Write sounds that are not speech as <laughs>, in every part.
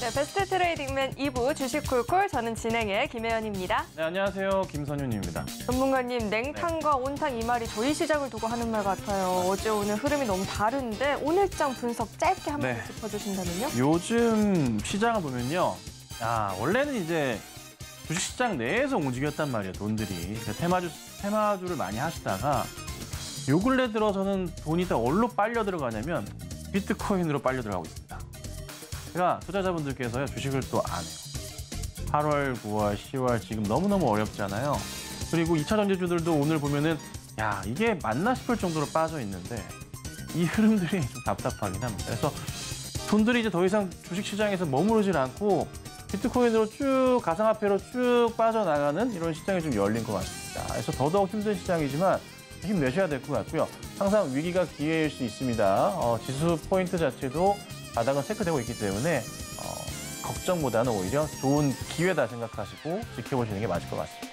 네, 베스트 트레이딩맨 2부 주식 콜콜 저는 진행의 김혜연입니다. 네, 안녕하세요. 김선윤입니다. 전문가님, 네. 냉탕과 네. 온탕 이 말이 저희 시작을 두고 하는 말 같아요. 네. 어제 오늘 흐름이 너무 다른데 오늘장 분석 짧게 한번 네. 짚어주신다면요? 요즘 시장을 보면요. 아, 원래는 이제 주식시장 내에서 움직였단 말이에요, 돈들이. 테마주, 테마주를 많이 하시다가 요 근래 들어서는 돈이 다 어디로 빨려 들어가냐면 비트코인으로 빨려 들어가고 있습니다. 포가 투자자분들께서 주식을 또 안 해요. 8월, 9월, 10월 지금 너무너무 어렵잖아요. 그리고 2차 전지주들도 오늘 보면은 야 이게 맞나 싶을 정도로 빠져 있는데 이 흐름들이 좀 답답하긴 합니다. 그래서 돈들이 이제 더 이상 주식시장에서 머무르질 않고 비트코인으로 쭉 가상화폐로 쭉 빠져나가는 이런 시장이 좀 열린 것 같습니다. 그래서 더더욱 힘든 시장이지만 힘내셔야 될 것 같고요. 항상 위기가 기회일 수 있습니다. 어, 지수 포인트 자체도 바닥은 체크되고 있기 때문에 어, 걱정보다는 오히려 좋은 기회다 생각하시고 지켜보시는 게 맞을 것 같습니다.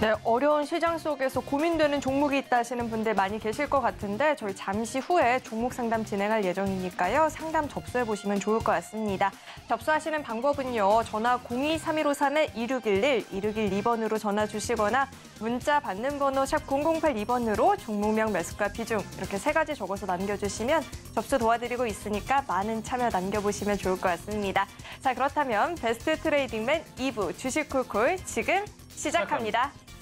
네, 어려운 시장 속에서 고민되는 종목이 있다 하시는 분들 많이 계실 것 같은데 저희 잠시 후에 종목 상담 진행할 예정이니까요. 상담 접수해 보시면 좋을 것 같습니다. 접수하시는 방법은요. 전화 023153-2611, 2612번으로 전화 주시거나 문자 받는 번호 샵 0082번으로 종목명 매수가 비중 이렇게 세 가지 적어서 남겨주시면 접수 도와드리고 있으니까 많은 참여 남겨보시면 좋을 것 같습니다. 자 그렇다면 베스트 트레이딩맨 2부 주식 쿨쿨 지금 시작합니다. 시작합니다.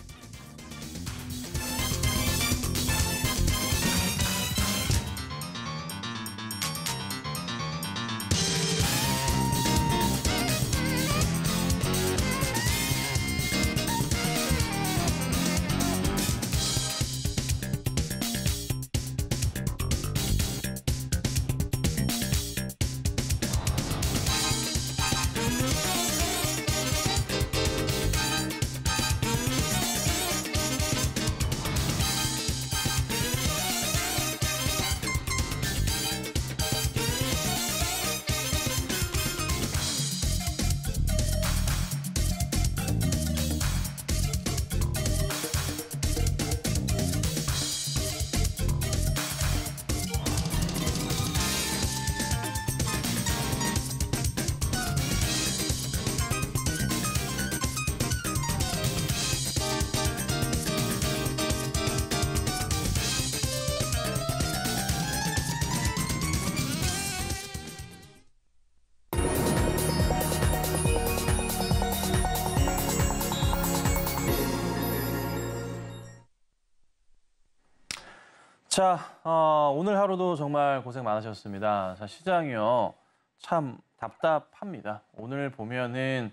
자, 어, 오늘 하루도 정말 고생 많으셨습니다. 자, 시장이요. 참 답답합니다. 오늘 보면은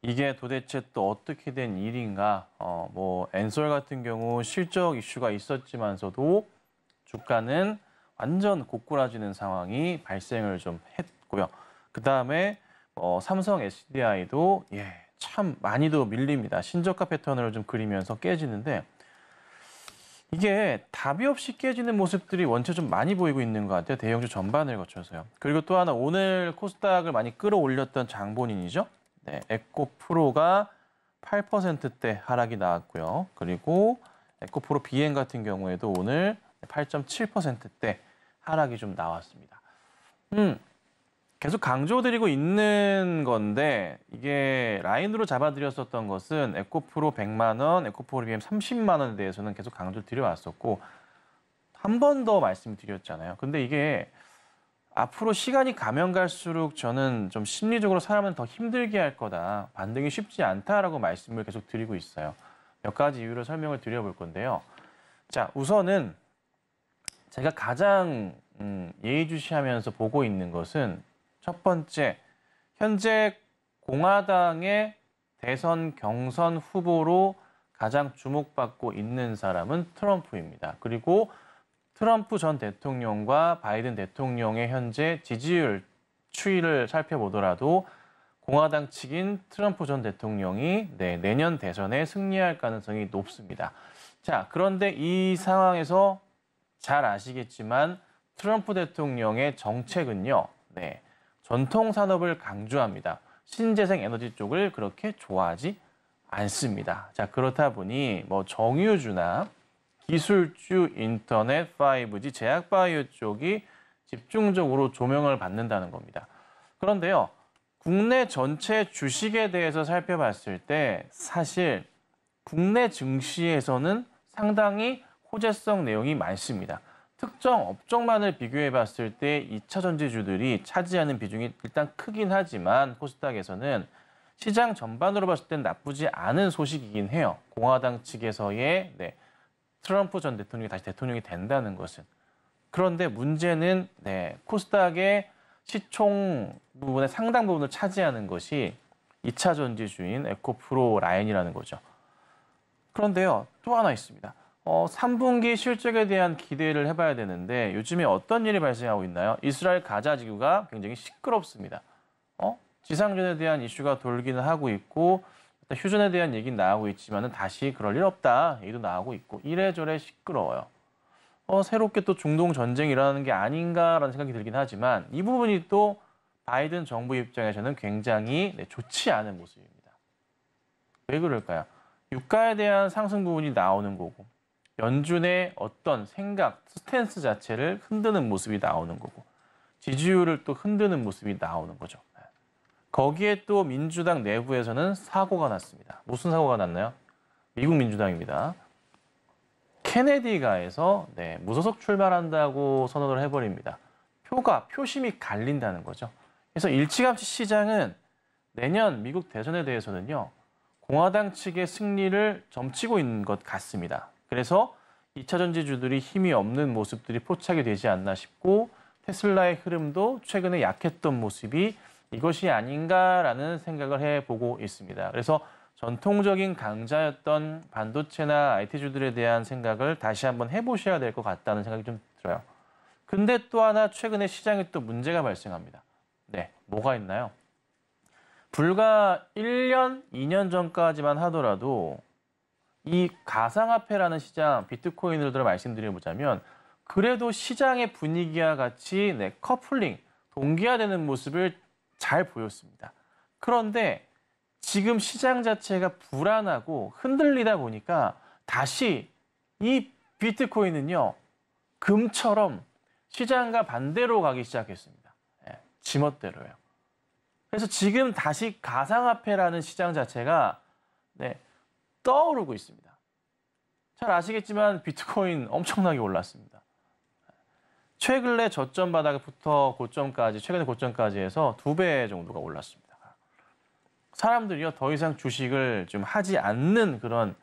이게 도대체 또 어떻게 된 일인가. 어, 뭐, 엔솔 같은 경우 실적 이슈가 있었지만서도 주가는 완전 고꾸라지는 상황이 발생을 좀 했고요. 그 다음에 어, 삼성 SDI도 예, 참 많이도 밀립니다. 신저가 패턴을 좀 그리면서 깨지는데 이게 답이 없이 깨지는 모습들이 원체 좀 많이 보이고 있는 것 같아요. 대형주 전반을 거쳐서요. 그리고 또 하나 오늘 코스닥을 많이 끌어올렸던 장본인이죠. 네, 에코프로가 8%대 하락이 나왔고요. 그리고 에코프로 비행 같은 경우에도 오늘 8.7%대 하락이 좀 나왔습니다. 음, 계속 강조드리고 있는 건데 이게 라인으로 잡아드렸었던 것은 에코프로 100만 원, 에코프로 BM 30만 원에 대해서는 계속 강조 드려왔었고 한 번 더 말씀드렸잖아요. 근데 이게 앞으로 시간이 가면 갈수록 저는 좀 심리적으로 사람은 더 힘들게 할 거다. 반등이 쉽지 않다라고 말씀을 계속 드리고 있어요. 몇 가지 이유를 설명을 드려볼 건데요. 자, 우선은 제가 가장 음, 예의주시하면서 보고 있는 것은 첫 번째, 현재 공화당의 대선 경선 후보로 가장 주목받고 있는 사람은 트럼프입니다. 그리고 트럼프 전 대통령과 바이든 대통령의 현재 지지율 추이를 살펴보더라도 공화당 측인 트럼프 전 대통령이 네, 내년 대선에 승리할 가능성이 높습니다. 자, 그런데 이 상황에서 잘 아시겠지만 트럼프 대통령의 정책은요. 네. 전통 산업을 강조합니다. 신재생 에너지 쪽을 그렇게 좋아하지 않습니다. 자, 그렇다 보니 뭐 정유주나 기술주 인터넷 5G 제약 바이오 쪽이 집중적으로 조명을 받는다는 겁니다. 그런데요. 국내 전체 주식에 대해서 살펴봤을 때 사실 국내 증시에서는 상당히 호재성 내용이 많습니다. 특정 업종만을 비교해 봤을 때 2차 전지주들이 차지하는 비중이 일단 크긴 하지만 코스닥에서는 시장 전반으로 봤을 땐 나쁘지 않은 소식이긴 해요. 공화당 측에서의 네, 트럼프 전 대통령이 다시 대통령이 된다는 것은. 그런데 문제는 네, 코스닥의 시총 부분의 상당 부분을 차지하는 것이 2차 전지주인 에코프로 라인이라는 거죠. 그런데요, 또 하나 있습니다. 어, 3분기 실적에 대한 기대를 해봐야 되는데 요즘에 어떤 일이 발생하고 있나요? 이스라엘 가자 지구가 굉장히 시끄럽습니다. 어? 지상전에 대한 이슈가 돌기는 하고 있고 휴전에 대한 얘기는 나오고 있지만 다시 그럴 일 없다 얘기도 나오고 있고 이래저래 시끄러워요. 어, 새롭게 또 중동 전쟁이 라는게 아닌가라는 생각이 들긴 하지만 이 부분이 또 바이든 정부 입장에서는 굉장히 네, 좋지 않은 모습입니다. 왜 그럴까요? 유가에 대한 상승 부분이 나오는 거고 연준의 어떤 생각, 스탠스 자체를 흔드는 모습이 나오는 거고 지지율을 또 흔드는 모습이 나오는 거죠. 거기에 또 민주당 내부에서는 사고가 났습니다. 무슨 사고가 났나요? 미국 민주당입니다. 케네디가에서 네, 무소속 출발한다고 선언을 해버립니다. 표가 표심이 갈린다는 거죠. 그래서 일찌감치 시장은 내년 미국 대선에 대해서는요 공화당 측의 승리를 점치고 있는 것 같습니다. 그래서 2차 전지주들이 힘이 없는 모습들이 포착이 되지 않나 싶고 테슬라의 흐름도 최근에 약했던 모습이 이것이 아닌가라는 생각을 해보고 있습니다. 그래서 전통적인 강자였던 반도체나 IT주들에 대한 생각을 다시 한번 해보셔야 될 것 같다는 생각이 좀 들어요. 근데 또 하나 최근에 시장에 또 문제가 발생합니다. 네, 뭐가 있나요? 불과 1년, 2년 전까지만 하더라도 이 가상화폐라는 시장 비트코인으로 들어 말씀드려보자면 그래도 시장의 분위기와 같이 네, 커플링, 동기화되는 모습을 잘 보였습니다. 그런데 지금 시장 자체가 불안하고 흔들리다 보니까 다시 이 비트코인은요, 금처럼 시장과 반대로 가기 시작했습니다. 예, 지멋대로요. 그래서 지금 다시 가상화폐라는 시장 자체가 네, 떠오르고 있습니다. 잘 아시겠지만 비트코인 엄청나게 올랐습니다. 최근에 저점 바닥부터 고점까지, 최근에 고점까지 해서 두 배 정도가 올랐습니다. 사람들이요, 더 이상 주식을 좀 하지 않는 그런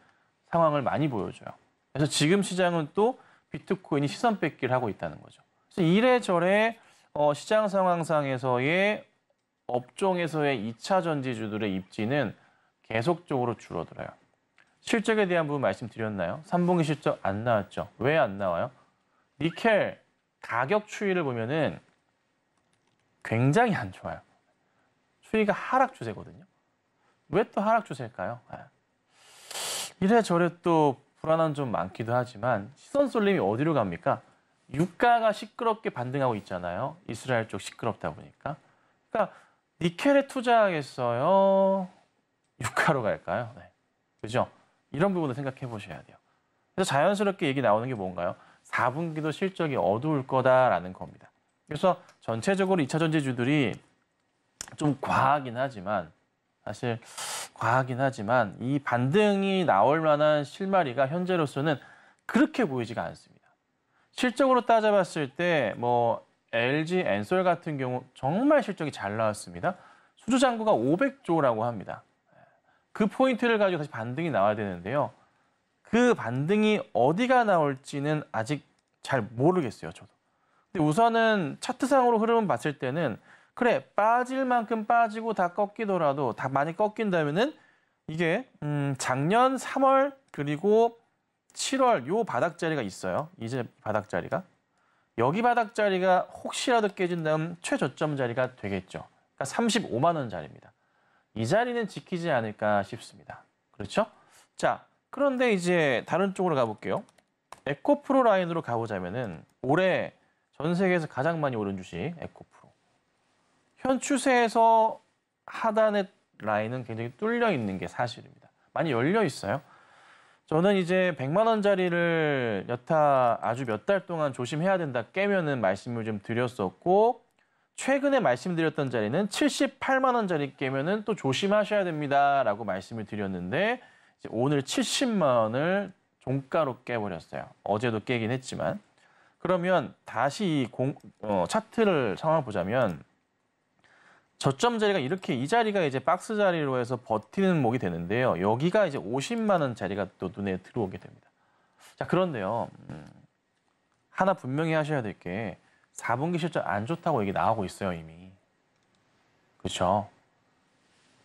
상황을 많이 보여줘요. 그래서 지금 시장은 또 비트코인이 시선 뺏기를 하고 있다는 거죠. 그래서 이래저래 어, 시장 상황상에서의 업종에서의 2차 전지주들의 입지는 계속적으로 줄어들어요. 실적에 대한 부분 말씀드렸나요? 3분기 실적 안 나왔죠. 왜 안 나와요? 니켈 가격 추이를 보면은 굉장히 안 좋아요. 추이가 하락 추세거든요. 왜 또 하락 추세일까요? 아, 이래저래 또 불안한 좀 많기도 하지만 시선 쏠림이 어디로 갑니까? 유가가 시끄럽게 반등하고 있잖아요. 이스라엘 쪽 시끄럽다 보니까. 그러니까 니켈에 투자하겠어요? 유가로 갈까요? 네. 그죠? 이런 부분을 생각해 보셔야 돼요. 그래서 자연스럽게 얘기 나오는 게 뭔가요? 4분기도 실적이 어두울 거다라는 겁니다. 그래서 전체적으로 2차 전지주들이 좀 과하긴 하지만 사실 과하긴 하지만 이 반등이 나올 만한 실마리가 현재로서는 그렇게 보이지가 않습니다. 실적으로 따져봤을 때 뭐 LG 엔솔 같은 경우 정말 실적이 잘 나왔습니다. 수주 잔고가 500조라고 합니다. 그 포인트를 가지고 다시 반등이 나와야 되는데요. 그 반등이 어디가 나올지는 아직 잘 모르겠어요, 저도. 근데 우선은 차트상으로 흐름을 봤을 때는 그래, 빠질 만큼 빠지고 다 꺾이더라도 다 많이 꺾인다면은 이게 음, 작년 3월 그리고 7월 요 바닥 자리가 있어요. 이제 바닥 자리가. 여기 바닥 자리가 혹시라도 깨진다면 최저점 자리가 되겠죠. 그러니까 35만 원 자리입니다. 이 자리는 지키지 않을까 싶습니다. 그렇죠? 자, 그런데 이제 다른 쪽으로 가볼게요. 에코프로 라인으로 가보자면은 올해 전 세계에서 가장 많이 오른 주식 에코프로. 현 추세에서 하단의 라인은 굉장히 뚫려 있는 게 사실입니다. 많이 열려 있어요. 저는 이제 100만 원짜리를 여타 아주 몇 달 동안 조심해야 된다 깨면은 말씀을 좀 드렸었고 최근에 말씀드렸던 자리는 78만 원짜리 깨면은 또 조심하셔야 됩니다라고 말씀을 드렸는데 오늘 70만 원을 종가로 깨버렸어요. 어제도 깨긴 했지만 그러면 다시 공, 어, 차트를 상황 보자면 저점 자리가 이렇게 이 자리가 이제 박스 자리로 해서 버티는 목이 되는데요. 여기가 이제 50만 원 자리가 또 눈에 들어오게 됩니다. 자 그런데요. 음, 하나 분명히 하셔야 될게 4분기 실적 안 좋다고 얘기 나오고 있어요, 이미. 그렇죠?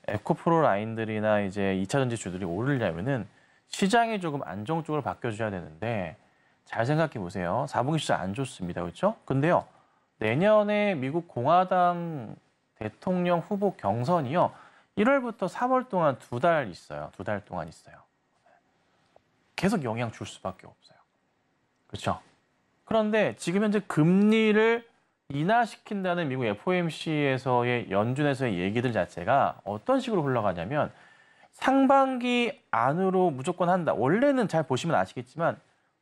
에코프로 라인들이나 이제 2차 전지 주들이 오르려면은 시장이 조금 안정적으로 바뀌어줘야 되는데 잘 생각해 보세요. 4분기 실적 안 좋습니다. 그렇죠? 근데요. 내년에 미국 공화당 대통령 후보 경선이요. 1월부터 3월 동안 두 달 있어요. 두 달 동안 있어요. 계속 영향 줄 수밖에 없어요. 그렇죠? 그런데 지금 현재 금리를 인하시킨다는 미국 FOMC에서의 연준에서의 얘기들 자체가 어떤 식으로 흘러가냐면 상반기 안으로 무조건 한다. 원래는 잘 보시면 아시겠지만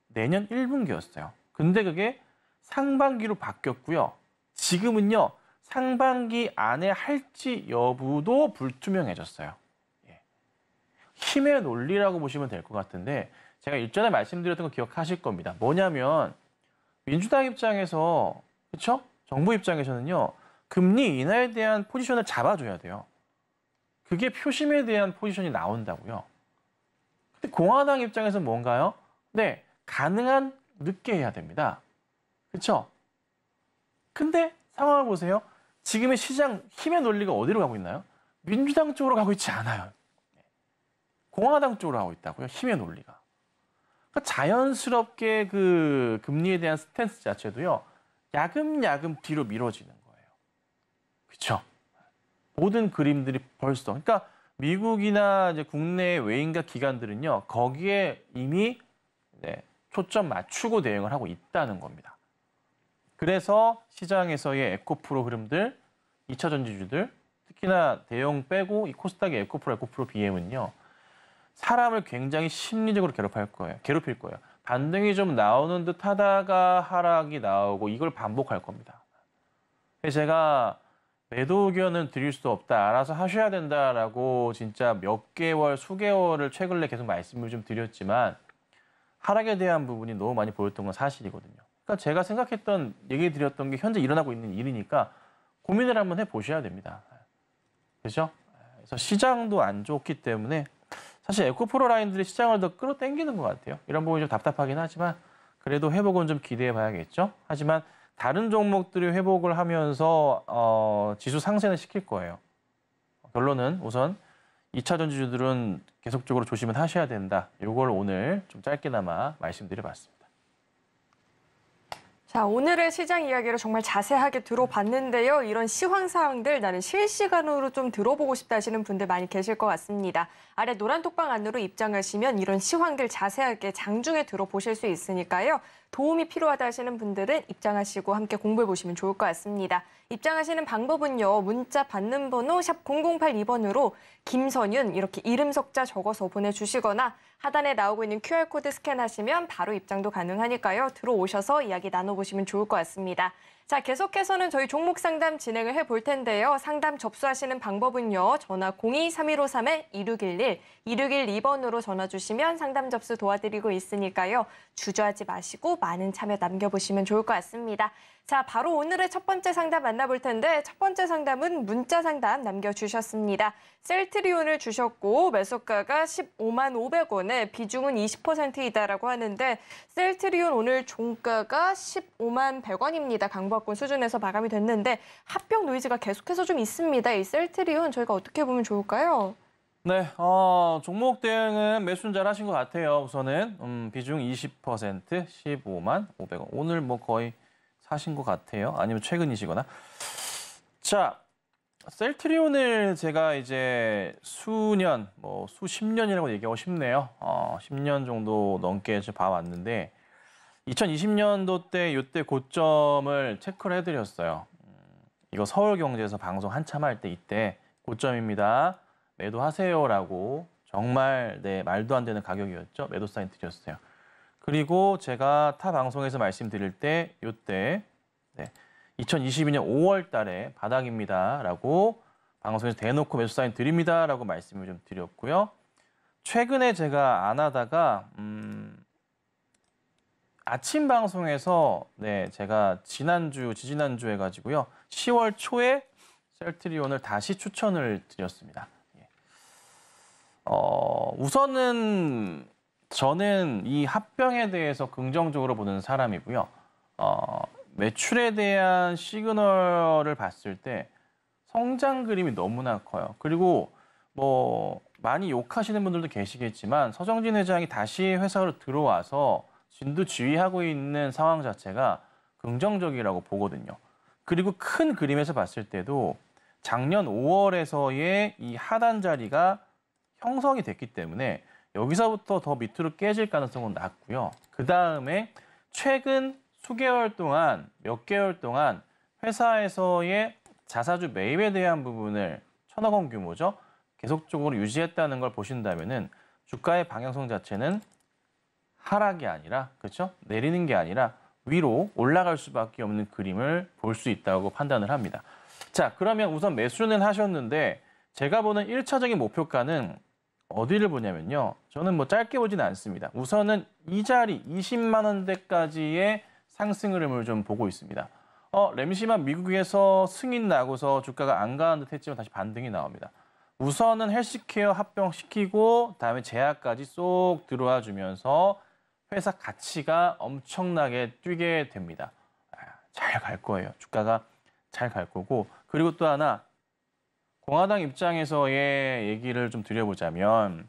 내년 1분기였어요. 근데 그게 상반기로 바뀌었고요. 지금은요. 상반기 안에 할지 여부도 불투명해졌어요. 예. 힘의 논리라고 보시면 될 것 같은데 제가 일전에 말씀드렸던 거 기억하실 겁니다. 뭐냐면 민주당 입장에서 그렇죠? 정부 입장에서는요. 금리 인하에 대한 포지션을 잡아줘야 돼요. 그게 표심에 대한 포지션이 나온다고요. 근데 공화당 입장에서는 뭔가요? 네, 가능한 늦게 해야 됩니다. 그렇죠? 근데 상황을 보세요. 지금의 시장 힘의 논리가 어디로 가고 있나요? 민주당 쪽으로 가고 있지 않아요. 네. 공화당 쪽으로 가고 있다고요. 힘의 논리가. 그러니까 자연스럽게 그 금리에 대한 스탠스 자체도요. 야금야금 뒤로 미뤄지는 거예요. 그렇죠? 모든 그림들이 벌써 그러니까 미국이나 이제 국내 외인과 기관들은요 거기에 이미 네, 초점 맞추고 대응을 하고 있다는 겁니다. 그래서 시장에서의 에코프로 흐름들, 2차 전지주들, 특히나 대형 빼고 이 코스닥의 에코프로, 에코프로 BM은요 사람을 굉장히 심리적으로 괴롭힐 거예요. 괴롭힐 거예요. 반등이 좀 나오는 듯 하다가 하락이 나오고 이걸 반복할 겁니다. 제가 매도 의견은 드릴 수 없다. 알아서 하셔야 된다라고 진짜 몇 개월, 수개월을 최근에 계속 말씀을 좀 드렸지만 하락에 대한 부분이 너무 많이 보였던 건 사실이거든요. 그러니까 제가 생각했던 얘기 드렸던 게 현재 일어나고 있는 일이니까 고민을 한번 해 보셔야 됩니다. 그죠 그래서 시장도 안 좋기 때문에 사실 에코프로 라인들이 시장을 더 끌어당기는 것 같아요. 이런 부분이 좀 답답하긴 하지만 그래도 회복은 좀 기대해 봐야겠죠. 하지만 다른 종목들이 회복을 하면서 어, 지수 상승을 시킬 거예요. 결론은 우선 2차 전지주들은 계속적으로 조심을 하셔야 된다. 이걸 오늘 좀 짧게나마 말씀드려봤습니다. 자, 오늘의 시장 이야기를 정말 자세하게 들어봤는데요. 이런 시황 사항들 나는 실시간으로 좀 들어보고 싶다 하시는 분들 많이 계실 것 같습니다. 아래 노란 톡방 안으로 입장하시면 이런 시황들 자세하게 장중에 들어보실 수 있으니까요. 도움이 필요하다 하시는 분들은 입장하시고 함께 공부해 보시면 좋을 것 같습니다. 입장하시는 방법은요. 문자 받는 번호 샵 0082번으로 김선윤 이렇게 이름 석자 적어서 보내주시거나 하단에 나오고 있는 QR코드 스캔하시면 바로 입장도 가능하니까요. 들어오셔서 이야기 나눠보시면 좋을 것 같습니다. 자, 계속해서는 저희 종목 상담 진행을 해 볼 텐데요. 상담 접수하시는 방법은요. 전화 02-3153-2611, 2612번으로 전화 주시면 상담 접수 도와드리고 있으니까요. 주저하지 마시고 많은 참여 남겨보시면 좋을 것 같습니다. 자, 바로 오늘의 첫 번째 상담 만나볼 텐데 첫 번째 상담은 문자 상담 남겨주셨습니다. 셀트리온을 주셨고 매수가가 15만 500원에 비중은 20%이다라고 하는데 셀트리온 오늘 종가가 15만 100원입니다. 강보 정보학군 수준에서 마감이 됐는데 합병 노이즈가 계속해서 좀 있습니다. 이 셀트리온 저희가 어떻게 보면 좋을까요? 네, 어, 종목 대응은 매수는 잘 하신 것 같아요. 우선은 음, 비중 20%, 15만 500원. 오늘 뭐 거의 사신 것 같아요. 아니면 최근이시거나. 자, 셀트리온을 제가 이제 수년, 뭐 수십 년이라고 얘기하고 싶네요. 어, 10년 정도 넘게 봐왔는데 2020년도 때 이때 고점을 체크를 해드렸어요. 음, 이거 서울경제에서 방송 한참 할 때 이때 고점입니다. 매도하세요라고 정말 네 말도 안 되는 가격이었죠. 매도 사인 드렸어요. 그리고 제가 타 방송에서 말씀드릴 때 이때 네, 2022년 5월 달에 바닥입니다라고 방송에서 대놓고 매수 사인 드립니다라고 말씀을 좀 드렸고요. 최근에 제가 안 하다가 음, 아침 방송에서 네 제가 지난주 지지난주 해가지고요 10월 초에 셀트리온을 다시 추천을 드렸습니다. 예. 어, 우선은 저는 이 합병에 대해서 긍정적으로 보는 사람이고요. 어, 매출에 대한 시그널을 봤을 때 성장 그림이 너무나 커요. 그리고 뭐 많이 욕하시는 분들도 계시겠지만 서정진 회장이 다시 회사로 들어와서 진도 지휘하고 있는 상황 자체가 긍정적이라고 보거든요. 그리고 큰 그림에서 봤을 때도 작년 5월에서의 이 하단 자리가 형성이 됐기 때문에 여기서부터 더 밑으로 깨질 가능성은 낮고요. 그 다음에 최근 수개월 동안 몇 개월 동안 회사에서의 자사주 매입에 대한 부분을 천억 원 규모죠. 계속적으로 유지했다는 걸보신다면 주가의 방향성 자체는 하락이 아니라 그렇죠? 내리는 게 아니라 위로 올라갈 수밖에 없는 그림을 볼 수 있다고 판단을 합니다. 자, 그러면 우선 매수는 하셨는데 제가 보는 1차적인 목표가는 어디를 보냐면요. 저는 뭐 짧게 보지는 않습니다. 우선은 이 자리 20만 원대까지의 상승 흐름을 좀 보고 있습니다. 어, 램시만 미국에서 승인 나고서 주가가 안 가는 듯 했지만 다시 반등이 나옵니다. 우선은 헬스케어 합병시키고 다음에 제약까지 쏙 들어와 주면서 회사 가치가 엄청나게 뛰게 됩니다. 아, 잘갈 거예요. 주가가 잘 갈 거고 그리고 또 하나 공화당 입장에서의 얘기를 좀 드려보자면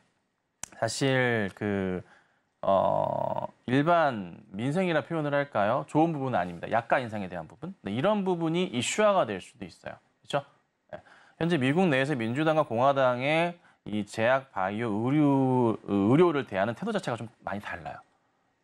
사실 그 어, 일반 민생이라 표현을 할까요? 좋은 부분은 아닙니다. 약가 인상에 대한 부분. 네, 이런 부분이 이슈화가 될 수도 있어요. 그죠 네. 예. 현재 미국 내에서 민주당과 공화당의 이 제약 바이오 의료 의료를 대하는 태도 자체가 좀 많이 달라요.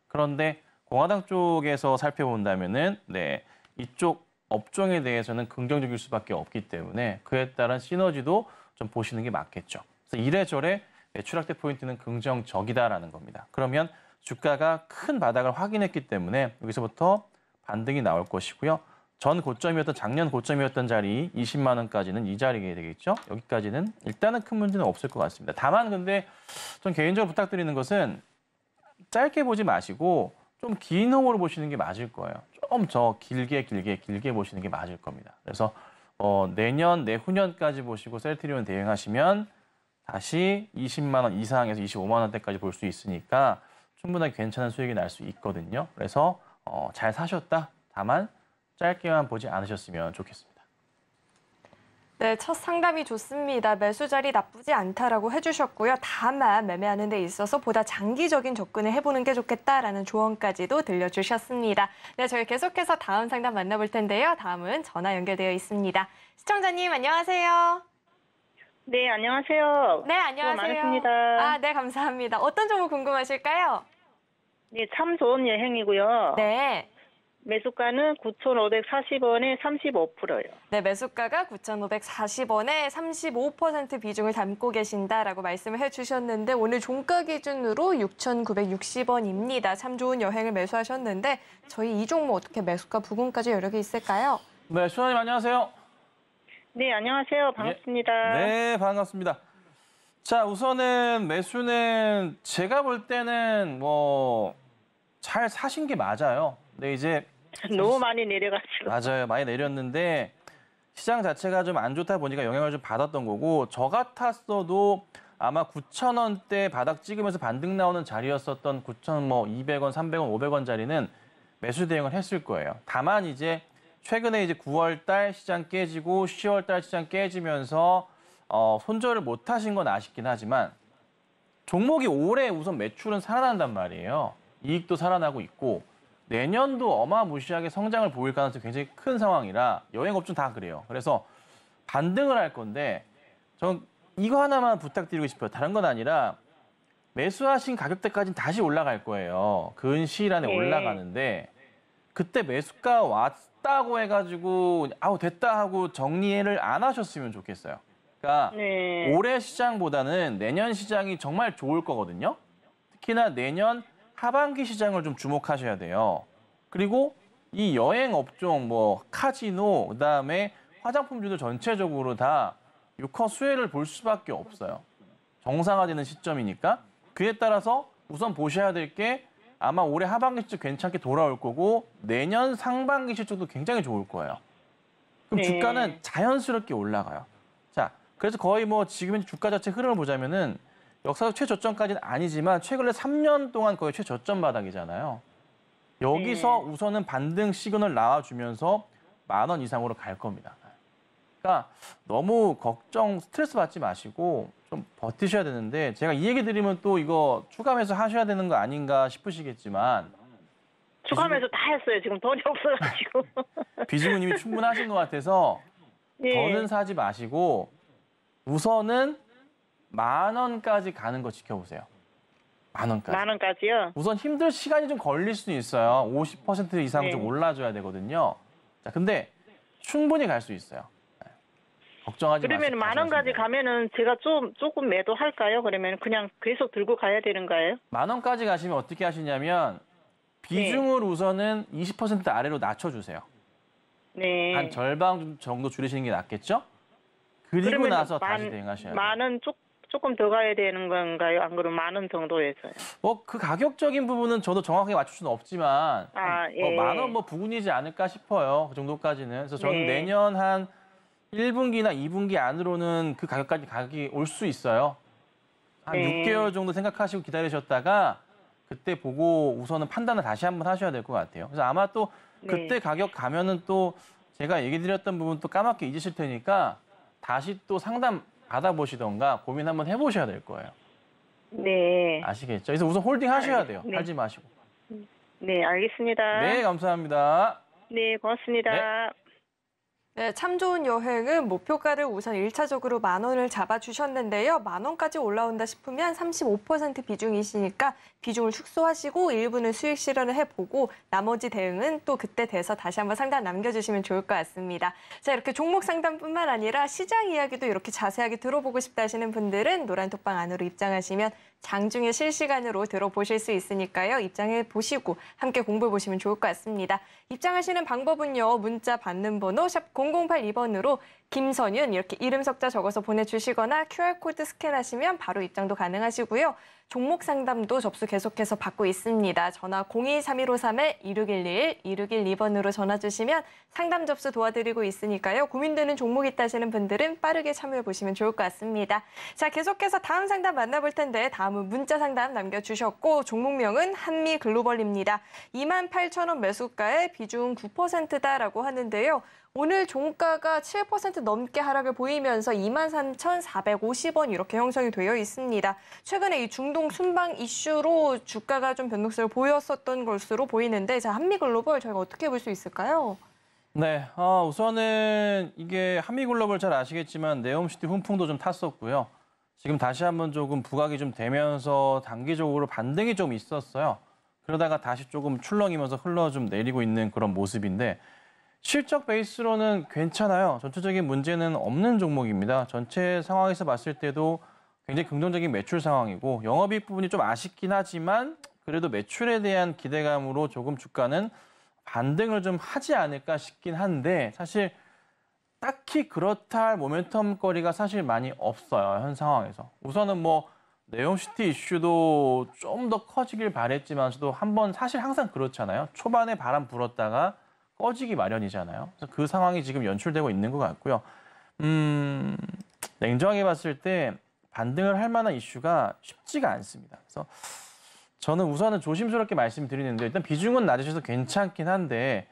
그런데 공화당 쪽에서 살펴본다면은 네, 이쪽 업종에 대해서는 긍정적일 수밖에 없기 때문에 그에 따른 시너지도 좀 보시는 게 맞겠죠. 그래서 이래저래 네, 추락대 포인트는 긍정적이다라는 겁니다. 그러면 주가가 큰 바닥을 확인했기 때문에 여기서부터 반등이 나올 것이고요. 전 고점이었던 작년 고점이었던 자리 20만 원까지는 이 자리가 되겠죠. 여기까지는 일단은 큰 문제는 없을 것 같습니다. 다만 근데 좀 개인적으로 부탁드리는 것은 짧게 보지 마시고 좀긴홍으로 보시는 게 맞을 거예요. 좀 더 길게 길게 길게 보시는 게 맞을 겁니다. 그래서 어, 내년 내후년까지 보시고 셀트리온 대응하시면 다시 20만 원 이상에서 25만 원대까지 볼 수 있으니까 충분하게 괜찮은 수익이 날 수 있거든요. 그래서 어, 잘 사셨다. 다만 짧게만 보지 않으셨으면 좋겠습니다. 네, 첫 상담이 좋습니다. 매수 자리 나쁘지 않다라고 해주셨고요. 다만 매매하는 데 있어서 보다 장기적인 접근을 해보는 게 좋겠다라는 조언까지도 들려주셨습니다. 네, 저희 계속해서 다음 상담 만나볼 텐데요. 다음은 전화 연결되어 있습니다. 시청자님 안녕하세요. 네, 안녕하세요. 네, 안녕하세요. 많으니다 아, 네, 감사합니다. 어떤 점을 궁금하실까요? 네, 참 좋은 여행이고요. 네. 매수가는 9,540원에 35%요. 네, 매수가가 9,540원에 35% 비중을 담고 계신다라고 말씀을 해주셨는데 오늘 종가 기준으로 6,960원입니다. 참 좋은 여행을 매수하셨는데 저희 이 종목 어떻게 매수가 부근까지 여력이 있을까요? 네, 수아님 안녕하세요. 네, 안녕하세요. 네. 반갑습니다. 네, 네 반갑습니다. 자, 우선은 매수는 제가 볼 때는 뭐 잘 사신 게 맞아요. 근데 네, 이제 <laughs> 너무 많이 내려가지고 맞아요. 많이 내렸는데 시장 자체가 좀 안 좋다 보니까 영향을 좀 받았던 거고 저 같았어도 아마 9천 원대 바닥 찍으면서 반등 나오는 자리였었던 9천 뭐 200원, 300원, 500원 자리는 매수 대응을 했을 거예요. 다만 이제 최근에 이제 9월 달 시장 깨지고 10월 달 시장 깨지면서 어, 손절을 못 하신 건 아쉽긴 하지만 종목이 올해 우선 매출은 살아난단 말이에요. 이익도 살아나고 있고 내년도 어마무시하게 성장을 보일 가능성이 굉장히 큰 상황이라 여행업종 다 그래요. 그래서 반등을 할 건데 저 이거 하나만 부탁드리고 싶어요. 다른 건 아니라 매수하신 가격대까지 다시 올라갈 거예요. 근 시일 안에 네. 올라가는데 그때 매수가 왔다고 해가지고 아우 됐다 하고 정리를 안 하셨으면 좋겠어요. 그러니까 네. 올해 시장보다는 내년 시장이 정말 좋을 거거든요. 특히나 내년 하반기 시장을 좀 주목하셔야 돼요. 그리고 이 여행 업종 뭐 카지노 그다음에 화장품주도 전체적으로 다 유커 수혜를 볼 수밖에 없어요. 정상화되는 시점이니까 그에 따라서 우선 보셔야 될 게 아마 올해 하반기 시적 괜찮게 돌아올 거고 내년 상반기 시적도 굉장히 좋을 거예요. 그럼 네. 주가는 자연스럽게 올라가요. 자, 그래서 거의 뭐 지금 주가 자체 흐름을 보자면은 역사적 최저점까지는 아니지만 최근에 3년 동안 거의 최저점 바닥이잖아요. 여기서 네. 우선은 반등 시그널 나와주면서 만 원 이상으로 갈 겁니다. 그러니까 너무 걱정, 스트레스 받지 마시고 좀 버티셔야 되는데 제가 이 얘기 드리면 또 이거 추가해서 하셔야 되는 거 아닌가 싶으시겠지만 추가하면서 다 했어요. 지금 돈이 없어가지고. <laughs> 비즈무님이 충분하신 것 같아서 예. 더는 사지 마시고 우선은 만 원까지 가는 거 지켜보세요. 만 원까지. 만 원까지요? 우선 힘들 시간이 좀 걸릴 수 있어요. 50% 이상 네. 좀 올라줘야 되거든요. 자, 근데 충분히 갈 수 있어요. 네. 걱정하지 그러면 만 원까지 가면은 제가 좀 조금 매도할까요? 그러면 그냥 계속 들고 가야 되는가요? 만 원까지 가시면 어떻게 하시냐면 비중을 네. 우선은 20% 아래로 낮춰주세요. 네. 한 절반 정도 줄이시는 게 낫겠죠? 그리고 나서 만, 다시 대응하셔야 돼요. 만은 조금 더 가야 되는 건가요? 안 그러면 만 원 정도에서요. 뭐 그 가격적인 부분은 저도 정확하게 맞출 수는 없지만 아, 뭐 예. 만원 뭐 부근이지 않을까 싶어요. 그 정도까지는. 그래서 저는 네. 내년 한 1분기나 2분기 안으로는 그 가격까지 가격이 올 수 있어요. 한 네. 6개월 정도 생각하시고 기다리셨다가 그때 보고 우선은 판단을 다시 한번 하셔야 될 것 같아요. 그래서 아마 또 네. 그때 네. 가격 가면은 또 제가 얘기 드렸던 부분 또 까맣게 잊으실 테니까 다시 또 상담 받아보시던가 고민 한번 해보셔야 될 거예요. 네. 아시겠죠? 그래서 우선 홀딩 하셔야 돼요. 네. 팔지 마시고. 네, 알겠습니다. 네, 감사합니다. 네, 고맙습니다. 네. 네, 참 좋은 여행은 목표가를 우선 1차적으로 만 원을 잡아주셨는데요. 만 원까지 올라온다 싶으면 35% 비중이시니까 비중을 축소하시고 일부는 수익 실현을 해보고 나머지 대응은 또 그때 돼서 다시 한번 상담 남겨주시면 좋을 것 같습니다. 자, 이렇게 종목 상담뿐만 아니라 시장 이야기도 이렇게 자세하게 들어보고 싶다 하시는 분들은 노란톡방 안으로 입장하시면 장중에 실시간으로 들어보실 수 있으니까요. 입장해 보시고 함께 공부해 보시면 좋을 것 같습니다. 입장하시는 방법은요. 문자 받는 번호 샵 0082번으로 김선윤 이렇게 이름 석자 적어서 보내주시거나 QR코드 스캔하시면 바로 입장도 가능하시고요. 종목 상담도 접수 계속해서 받고 있습니다. 전화 023153-2611-2612번으로 전화 주시면 상담 접수 도와드리고 있으니까요. 고민되는 종목 있다시는 분들은 빠르게 참여해 보시면 좋을 것 같습니다. 자, 계속해서 다음 상담 만나볼 텐데 다음은 문자 상담 남겨주셨고 종목명은 한미글로벌입니다. 28,000원 매수가에 비중 9%다라고 하는데요. 오늘 종가가 7% 넘게 하락을 보이면서 23,450원 이렇게 형성이 되어 있습니다. 최근에 이 중동 순방 이슈로 주가가 좀 변동세를 보였었던 것으로 보이는데 자 한미글로벌 저희가 어떻게 볼 수 있을까요? 네, 어, 우선은 이게 한미글로벌 잘 아시겠지만 네옴시티 훈풍도 좀 탔었고요. 지금 다시 한번 조금 부각이 좀 되면서 단기적으로 반등이 좀 있었어요. 그러다가 다시 조금 출렁이면서 흘러 좀 내리고 있는 그런 모습인데 실적 베이스로는 괜찮아요. 전체적인 문제는 없는 종목입니다. 전체 상황에서 봤을 때도 굉장히 긍정적인 매출 상황이고 영업이익 부분이 좀 아쉽긴 하지만 그래도 매출에 대한 기대감으로 조금 주가는 반등을 좀 하지 않을까 싶긴 한데 사실 딱히 그렇다 할 모멘텀 거리가 사실 많이 없어요. 현 상황에서. 우선은 뭐 네옴시티 이슈도 좀 더 커지길 바랬지만저도 한번 사실 항상 그렇잖아요. 초반에 바람 불었다가 꺼지기 마련이잖아요. 그래서 그 상황이 지금 연출되고 있는 것 같고요. 음, 냉정하게 봤을 때 반등을 할 만한 이슈가 쉽지가 않습니다. 그래서 저는 우선은 조심스럽게 말씀드리는데 일단 비중은 낮으셔서 괜찮긴 한데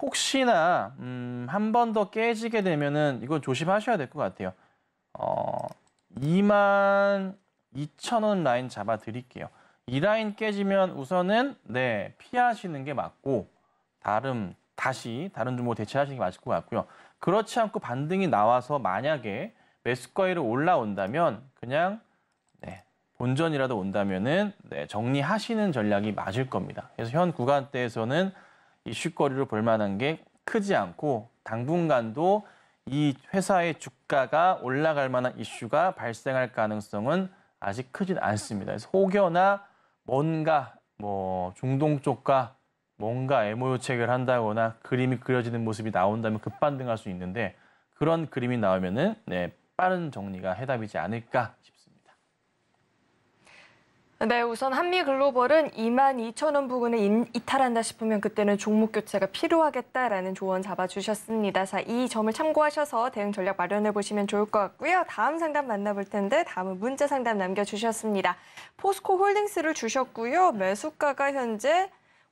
혹시나 음, 한 번 더 깨지게 되면은 이건 조심하셔야 될 것 같아요. 어, 2만 2천 원 라인 잡아 드릴게요. 이 라인 깨지면 우선은 네 피하시는 게 맞고 다른 다시 다른 종목 대체하시는 게 맞을 것 같고요. 그렇지 않고 반등이 나와서 만약에 매수가위로 올라온다면 그냥 네, 본전이라도 온다면은 네, 정리하시는 전략이 맞을 겁니다. 그래서 현 구간대에서는 이슈거리로 볼 만한 게 크지 않고 당분간도 이 회사의 주가가 올라갈 만한 이슈가 발생할 가능성은 아직 크진 않습니다. 그래서 혹여나 뭔가 뭐 중동 쪽과 뭔가 MOU 책을 한다거나 그림이 그려지는 모습이 나온다면 급반등할 수 있는데 그런 그림이 나오면은 네, 빠른 정리가 해답이지 않을까 싶습니다. 네, 우선 한미 글로벌은 2만 2천 원 부근에 이탈한다 싶으면 그때는 종목 교체가 필요하겠다라는 조언 잡아주셨습니다. 자, 이 점을 참고하셔서 대응 전략 마련해 보시면 좋을 것 같고요. 다음 상담 만나볼 텐데 다음은 문자 상담 남겨주셨습니다. 포스코 홀딩스를 주셨고요. 매수가가 현재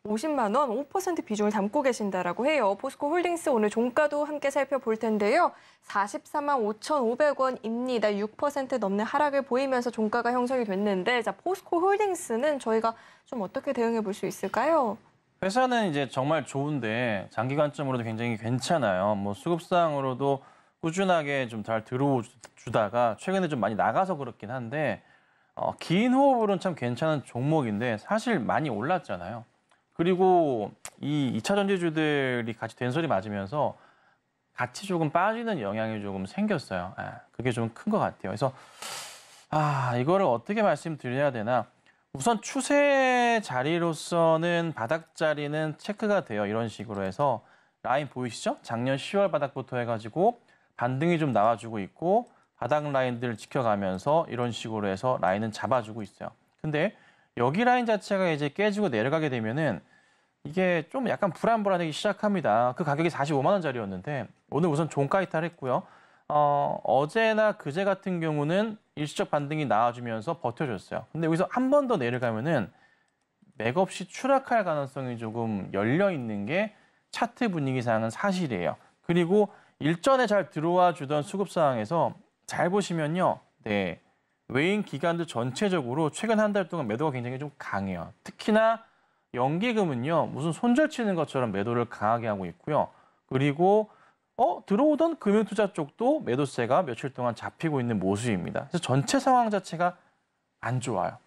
50만 원, 5% 비중을 담고 계신다라고 해요. 포스코 홀딩스 오늘 종가도 함께 살펴볼 텐데요. 44만 5,500원입니다. 6% 넘는 하락을 보이면서 종가가 형성이 됐는데 자, 포스코 홀딩스는 저희가 좀 어떻게 대응해 볼 수 있을까요? 회사는 이제 정말 좋은데 장기관점으로도 굉장히 괜찮아요. 뭐 수급상으로도 꾸준하게 좀 잘들어주다가 최근에 좀 많이 나가서 그렇긴 한데 어, 긴 호흡으로는 참 괜찮은 종목인데 사실 많이 올랐잖아요. 그리고 이 2차 전지주들이 같이 된소리 맞으면서 같이 조금 빠지는 영향이 조금 생겼어요. 예, 그게 좀 큰 것 같아요. 그래서 아 이거를 어떻게 말씀드려야 되나? 우선 추세 자리로서는 바닥 자리는 체크가 돼요. 이런 식으로 해서 라인 보이시죠? 작년 10월 바닥부터 해가지고 반등이 좀 나와주고 있고 바닥 라인들을 지켜가면서 이런 식으로 해서 라인은 잡아주고 있어요. 근데 여기 라인 자체가 이제 깨지고 내려가게 되면은 이게 좀 약간 불안불안하기 시작합니다. 그 가격이 45만 원짜리였는데 오늘 우선 종가 이탈했고요. 어, 어제나 그제 같은 경우는 일시적 반등이 나와주면서 버텨줬어요. 근데 여기서 한 번 더 내려가면은 맥없이 추락할 가능성이 조금 열려 있는 게 차트 분위기상은 사실이에요. 그리고 일전에 잘 들어와 주던 수급 상황에서 잘 보시면요. 네. 외인 기관들 전체적으로 최근 한 달 동안 매도가 굉장히 좀 강해요. 특히나 연기금은요 무슨 손절치는 것처럼 매도를 강하게 하고 있고요. 그리고 어 들어오던 금융투자 쪽도 매도세가 며칠 동안 잡히고 있는 모습입니다. 그래서 전체 상황 자체가 안 좋아요.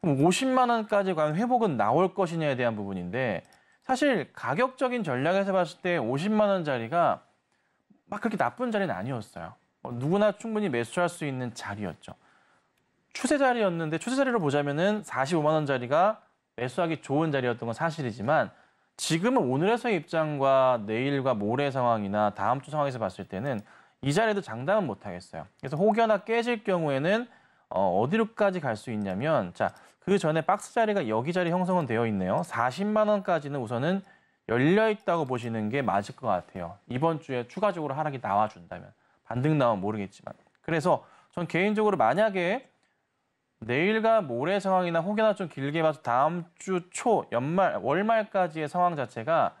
그럼 50만 원까지 과연 회복은 나올 것이냐에 대한 부분인데 사실 가격적인 전략에서 봤을 때 50만 원짜리가 막 그렇게 나쁜 자리는 아니었어요. 뭐 누구나 충분히 매수할 수 있는 자리였죠. 추세 자리였는데 추세 자리로 보자면은 45만 원짜리가 매수하기 좋은 자리였던 건 사실이지만 지금은 오늘에서의 입장과 내일과 모레 상황이나 다음 주 상황에서 봤을 때는 이 자리도 장담은 못 하겠어요. 그래서 혹여나 깨질 경우에는 어, 어디로까지 갈 수 있냐면 자, 그 전에 박스 자리가 여기 자리 형성은 되어 있네요. 40만 원까지는 우선은 열려 있다고 보시는 게 맞을 것 같아요. 이번 주에 추가적으로 하락이 나와 준다면 반등 나오면 모르겠지만. 그래서 전 개인적으로 만약에 내일과 모레 상황이나 혹여나 좀 길게 봐서 다음 주초 연말 월말까지의 상황 자체가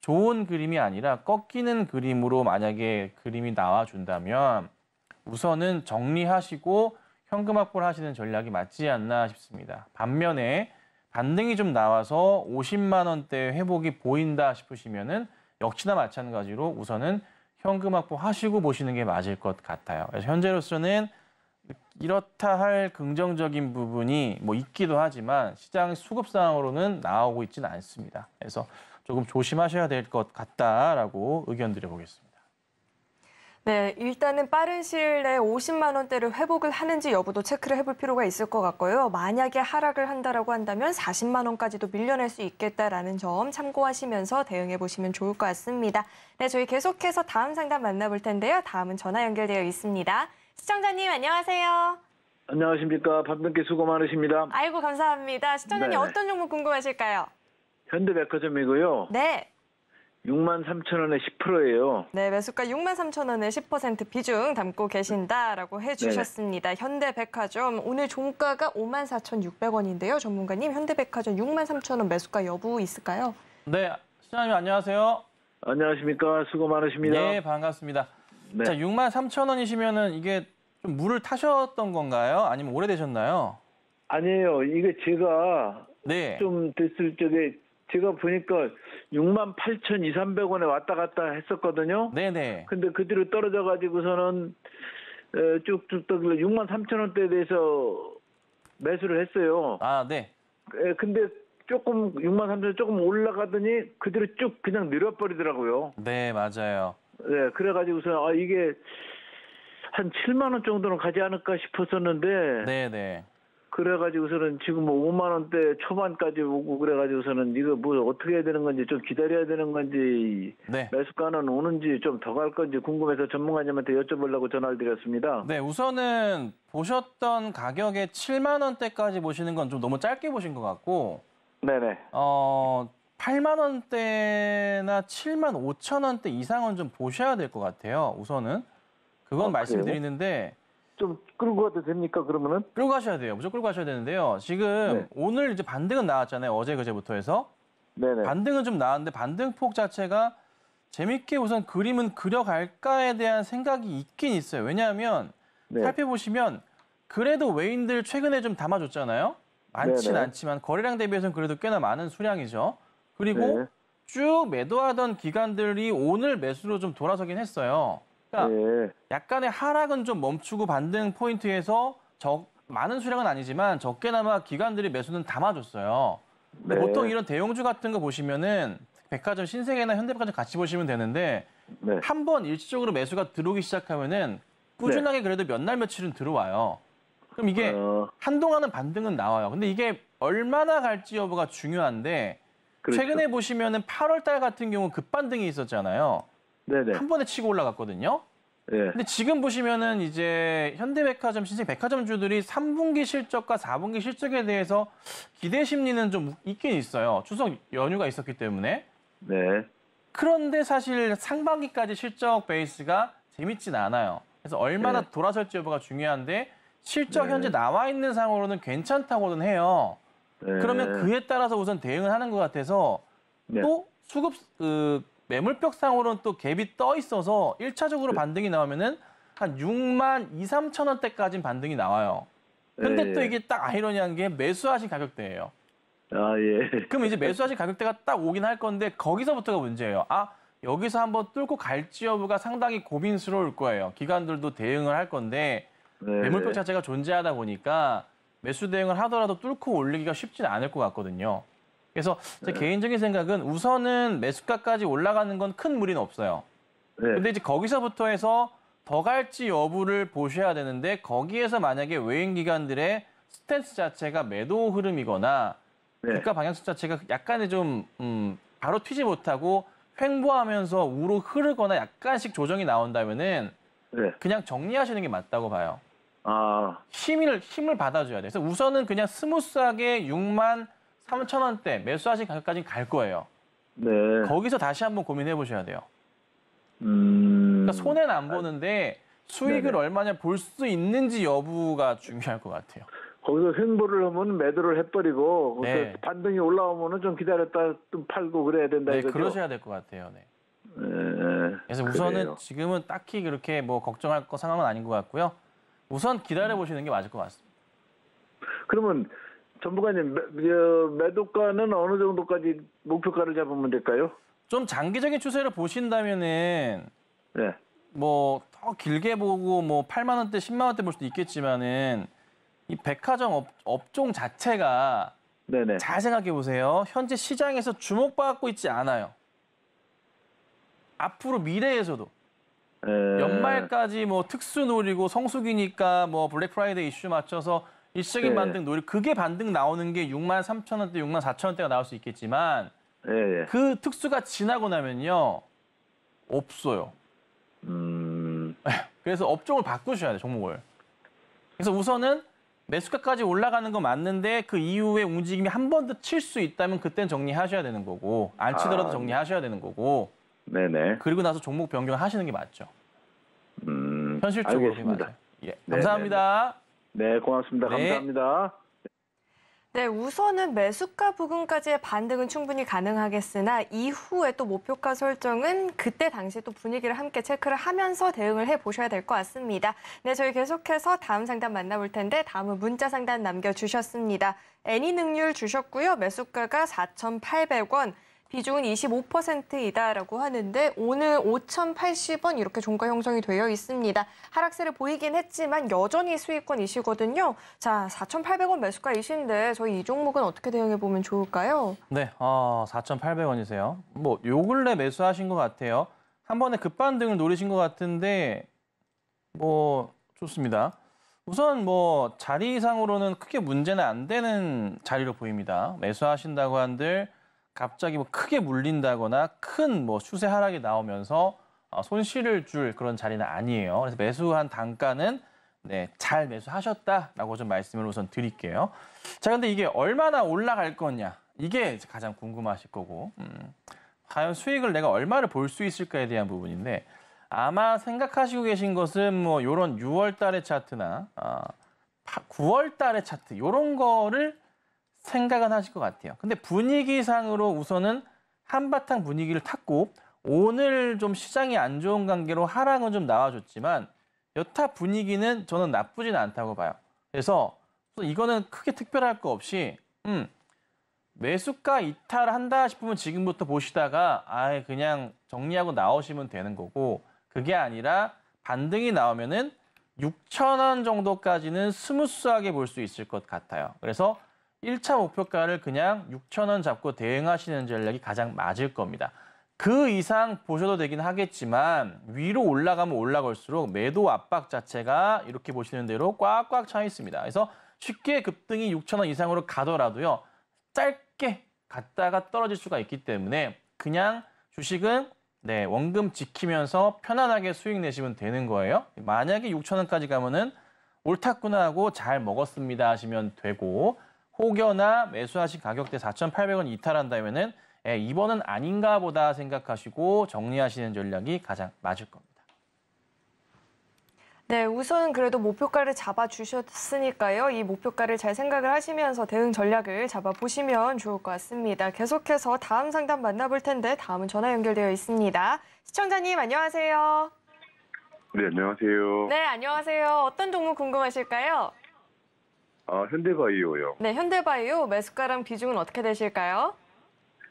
좋은 그림이 아니라 꺾이는 그림으로 만약에 그림이 나와준다면 우선은 정리하시고 현금 확보를 하시는 전략이 맞지 않나 싶습니다. 반면에 반등이 좀 나와서 50만 원대 회복이 보인다 싶으시면은 역시나 마찬가지로 우선은 현금 확보 하시고 보시는 게 맞을 것 같아요. 그래서 현재로서는 이렇다 할 긍정적인 부분이 뭐 있기도 하지만 시장 수급 상황으로는 나오고 있지는 않습니다. 그래서 조금 조심하셔야 될 것 같다라고 의견 드려보겠습니다. 네, 일단은 빠른 시일 내에 50만 원대를 회복을 하는지 여부도 체크를 해볼 필요가 있을 것 같고요. 만약에 하락을 한다라고 한다면 40만 원까지도 밀려낼 수 있겠다라는 점 참고하시면서 대응해 보시면 좋을 것 같습니다. 네, 저희 계속해서 다음 상담 만나볼 텐데요. 다음은 전화 연결되어 있습니다. 시청자님 안녕하세요. 안녕하십니까. 박병기 수고 많으십니다. 아이고 감사합니다. 시청자님 네. 어떤 종목 궁금하실까요? 현대백화점이고요. 네. 6만 3천 원에 10%예요. 네, 매수가 6만 3천 원에 10% 비중 담고 계신다라고 해주셨습니다. 네. 현대백화점 오늘 종가가 5만 4 6 0원인데요 전문가님, 현대백화점 6만 3천 원 매수가 여부 있을까요? 네, 시장님 안녕하세요. 안녕하십니까. 수고 많으십니다. 네, 반갑습니다. 네. 자, 6만 3천 원이시면은 이게 좀 물을 타셨던 건가요? 아니면 오래되셨나요? 아니에요. 이게 제가 네. 좀 됐을 적에 제가 보니까 6만 8천 2, 300원에 왔다 갔다 했었거든요. 네네. 네. 근데 그 뒤로 떨어져가지고서는 쭉쭉 떠길래 6만 3천 원대에 대해서 매수를 했어요. 아, 네. 에, 근데 조금 6만 3천 원 조금 올라가더니 그뒤로쭉 그냥 내려버리더라고요. 네, 맞아요. 네, 그래가지고서 아 이게 한 7만 원 정도는 가지 않을까 싶었었는데 네네. 네. 그래가지고서는 지금 뭐 5만 원대 초반까지 오고 그래가지고서는 이거 뭐 어떻게 해야 되는 건지 좀 기다려야 되는 건지 네. 매수가는 오는지 좀 더 갈 건지 궁금해서 전문가님한테 여쭤보려고 전화를 드렸습니다. 네, 우선은 보셨던 가격에 7만 원대까지 보시는 건 좀 너무 짧게 보신 것 같고 네네. 어 8만 원대나 7만 5천 원대 이상은 좀 보셔야 될 것 같아요. 우선은 그건 아, 말씀드리는데 좀 끌고 가도 됩니까? 그러면은 끌고 가셔야 돼요. 무조건 끌고 가셔야 되는데요. 지금 네. 오늘 이제 반등은 나왔잖아요. 어제 그제부터 해서 네네. 반등은 좀 나왔는데 반등폭 자체가 재밌게 우선 그림은 그려갈까에 대한 생각이 있긴 있어요. 왜냐하면 네. 살펴보시면 그래도 외인들 최근에 좀 담아줬잖아요. 많진 네네. 않지만 거래량 대비해서는 그래도 꽤나 많은 수량이죠. 그리고 네. 쭉 매도하던 기간들이 오늘 매수로 좀 돌아서긴 했어요. 그러니까 네. 약간의 하락은 좀 멈추고 반등 포인트에서 적, 많은 수량은 아니지만 적게나마 기관들이 매수는 담아줬어요. 네. 보통 이런 대형주 같은 거 보시면은 백화점 신세계나 현대백화점 같이 보시면 되는데 네. 한번 일시적으로 매수가 들어오기 시작하면은 꾸준하게 네. 그래도 몇 날 며칠은 들어와요. 그럼 이게 어... 한동안은 반등은 나와요. 근데 이게 얼마나 갈지 여부가 중요한데 그렇죠. 최근에 보시면은 8월 달 같은 경우 급반등이 있었잖아요. 네네. 한 번에 치고 올라갔거든요. 네. 근데 지금 보시면은 이제 현대백화점, 신세백화점주들이 3분기 실적과 4분기 실적에 대해서 기대 심리는 좀 있긴 있어요. 추석 연휴가 있었기 때문에. 네. 그런데 사실 상반기까지 실적 베이스가 재밌진 않아요. 그래서 얼마나 네. 돌아설지 여부가 중요한데 실적 네. 현재 나와 있는 상으로는 괜찮다고는 해요. 그러면 네. 그에 따라서 우선 대응을 하는 것 같아서 네. 또 수급 그 매물벽상으로는 또 갭이 떠 있어서 1차적으로 네. 반등이 나오면은 한 6만 2, 3천 원대까지 반등이 나와요. 근데 예, 또 이게 딱 아이러니한 게 매수하신 가격대예요. 아 예. 그럼 이제 매수하신 가격대가 딱 오긴 할 건데 거기서부터가 문제예요. 아 여기서 한번 뚫고 갈지 여부가 상당히 고민스러울 거예요. 기관들도 대응을 할 건데 예, 네. 매물표 자체가 존재하다 보니까 매수 대응을 하더라도 뚫고 올리기가 쉽진 않을 것 같거든요. 그래서 제 네. 개인적인 생각은 우선은 매수가까지 올라가는 건 큰 무리는 없어요. 네. 근데 이제 거기서부터 해서 더 갈지 여부를 보셔야 되는데 거기에서 만약에 외인 기관들의 스탠스 자체가 매도 흐름이거나 네. 주가 방향성 자체가 약간의 좀 음, 바로 튀지 못하고 횡보하면서 우로 흐르거나 약간씩 조정이 나온다면은 네. 그냥 정리하시는 게 맞다고 봐요. 아. 힘을, 힘을 받아줘야 돼. 그래서 우선은 그냥 스무스하게 6만 3천 원대 매수하신 가격까지 갈 거예요. 네. 거기서 다시 한번 고민해 보셔야 돼요. 음. 그러니까 손해는 안 보는데 수익을 네네. 얼마냐 볼 수 있는지 여부가 중요할 것 같아요. 거기서 횡보를 하면 매도를 해버리고 네. 반등이 올라오면은 좀 기다렸다 좀 팔고 그래야 된다 네, 그러셔야 될 것 같아요. 네. 네. 그래서 우선은 그래요. 지금은 딱히 그렇게 뭐 걱정할 거 상황은 아닌 것 같고요. 우선 기다려 보시는 게 맞을 것 같습니다. 그러면 전부관님 어, 매도가는 어느 정도까지 목표가를 잡으면 될까요? 좀 장기적인 추세를 보신다면은 네. 뭐더 길게 보고 뭐 8만 원대, 10만 원대 볼 수도 있겠지만은 이 백화점 업, 업종 자체가 네네. 잘 생각해 보세요. 현재 시장에서 주목받고 있지 않아요. 앞으로 미래에서도 에... 예. 연말까지 뭐 특수 놀이고 성수기니까 뭐 블랙 프라이데이 이슈 맞춰서 일시적인 네. 반등 놀이 그게 반등 나오는 게 6만 3천 원대, 6만 4천 원대가 나올 수 있겠지만 네. 그 특수가 지나고 나면요 없어요. 음... <laughs> 그래서 업종을 바꾸셔야 돼 종목을. 그래서 우선은 매수가까지 올라가는 건 맞는데 그 이후에 움직임이 한 번 더 칠 수 있다면 그땐 정리하셔야 되는 거고 안 치더라도 아... 정리하셔야 되는 거고 네네. 그리고 나서 종목 변경하시는 게 맞죠. 음, 현실적으로 알겠습니다. 맞아요. 예, 네, 감사합니다. 네네. 네. 네, 고맙습니다. 네. 감사합니다. 네, 우선은 매수가 부근까지의 반등은 충분히 가능하겠으나 이후에 또 목표가 설정은 그때 당시 또 분위기를 함께 체크를 하면서 대응을 해보셔야 될 것 같습니다. 네, 저희 계속해서 다음 상담 만나볼 텐데 다음은 문자 상담 남겨주셨습니다. 애니 능률 주셨고요. 매수가가 4,800원. 비중은 25%이다라고 하는데 오늘 5,080원 이렇게 종가 형성이 되어 있습니다. 하락세를 보이긴 했지만 여전히 수익권이시거든요. 자, 4,800원 매수가이신데 저희 이 종목은 어떻게 대응해 보면 좋을까요? 네, 어, 4,800원이세요. 뭐요 근래 매수하신 것 같아요. 한 번에 급반등을 노리신 것 같은데 뭐 좋습니다. 우선 뭐 자리상으로는 크게 문제는 안 되는 자리로 보입니다. 매수하신다고 한들 갑자기 뭐 크게 물린다거나 큰 뭐 추세 하락이 나오면서 어, 손실을 줄 그런 자리는 아니에요. 그래서 매수한 단가는 네, 잘 매수하셨다라고 좀 말씀을 우선 드릴게요. 자, 근데 이게 얼마나 올라갈 거냐. 이게 가장 궁금하실 거고. 음, 과연 수익을 내가 얼마를 볼 수 있을까에 대한 부분인데 아마 생각하시고 계신 것은 뭐 요런 6월 달의 차트나 아, 9월 달의 차트 요런 거를 생각은 하실 것 같아요. 근데 분위기상으로 우선은 한바탕 분위기를 탔고 오늘 좀 시장이 안 좋은 관계로 하락은 좀 나와줬지만 여타 분위기는 저는 나쁘진 않다고 봐요. 그래서 이거는 크게 특별할 거 없이 음, 매수가 이탈한다 싶으면 지금부터 보시다가 아예 그냥 정리하고 나오시면 되는 거고 그게 아니라 반등이 나오면은 6천 원 정도까지는 스무스하게 볼 수 있을 것 같아요. 그래서 1차 목표가를 그냥 6천원 잡고 대응하시는 전략이 가장 맞을 겁니다. 그 이상 보셔도 되긴 하겠지만 위로 올라가면 올라갈수록 매도 압박 자체가 이렇게 보시는 대로 꽉꽉 차 있습니다. 그래서 쉽게 급등이 6천원 이상으로 가더라도요. 짧게 갔다가 떨어질 수가 있기 때문에 그냥 주식은 네, 원금 지키면서 편안하게 수익 내시면 되는 거예요. 만약에 6천원까지 가면은 옳았구나 하고 잘 먹었습니다 하시면 되고 혹여나 매수하신 가격대 4,800원 이탈한다면은 예, 이번은 아닌가 보다 생각하시고 정리하시는 전략이 가장 맞을 겁니다. 네, 우선 그래도 목표가를 잡아주셨으니까요. 이 목표가를 잘 생각을 하시면서 대응 전략을 잡아보시면 좋을 것 같습니다. 계속해서 다음 상담 만나볼 텐데 다음은 전화 연결되어 있습니다. 시청자님 안녕하세요. 네, 안녕하세요. 네, 안녕하세요. 어떤 종목 궁금하실까요? 아, 현대바이오요. 네, 현대바이오 매수가랑 비중은 어떻게 되실까요?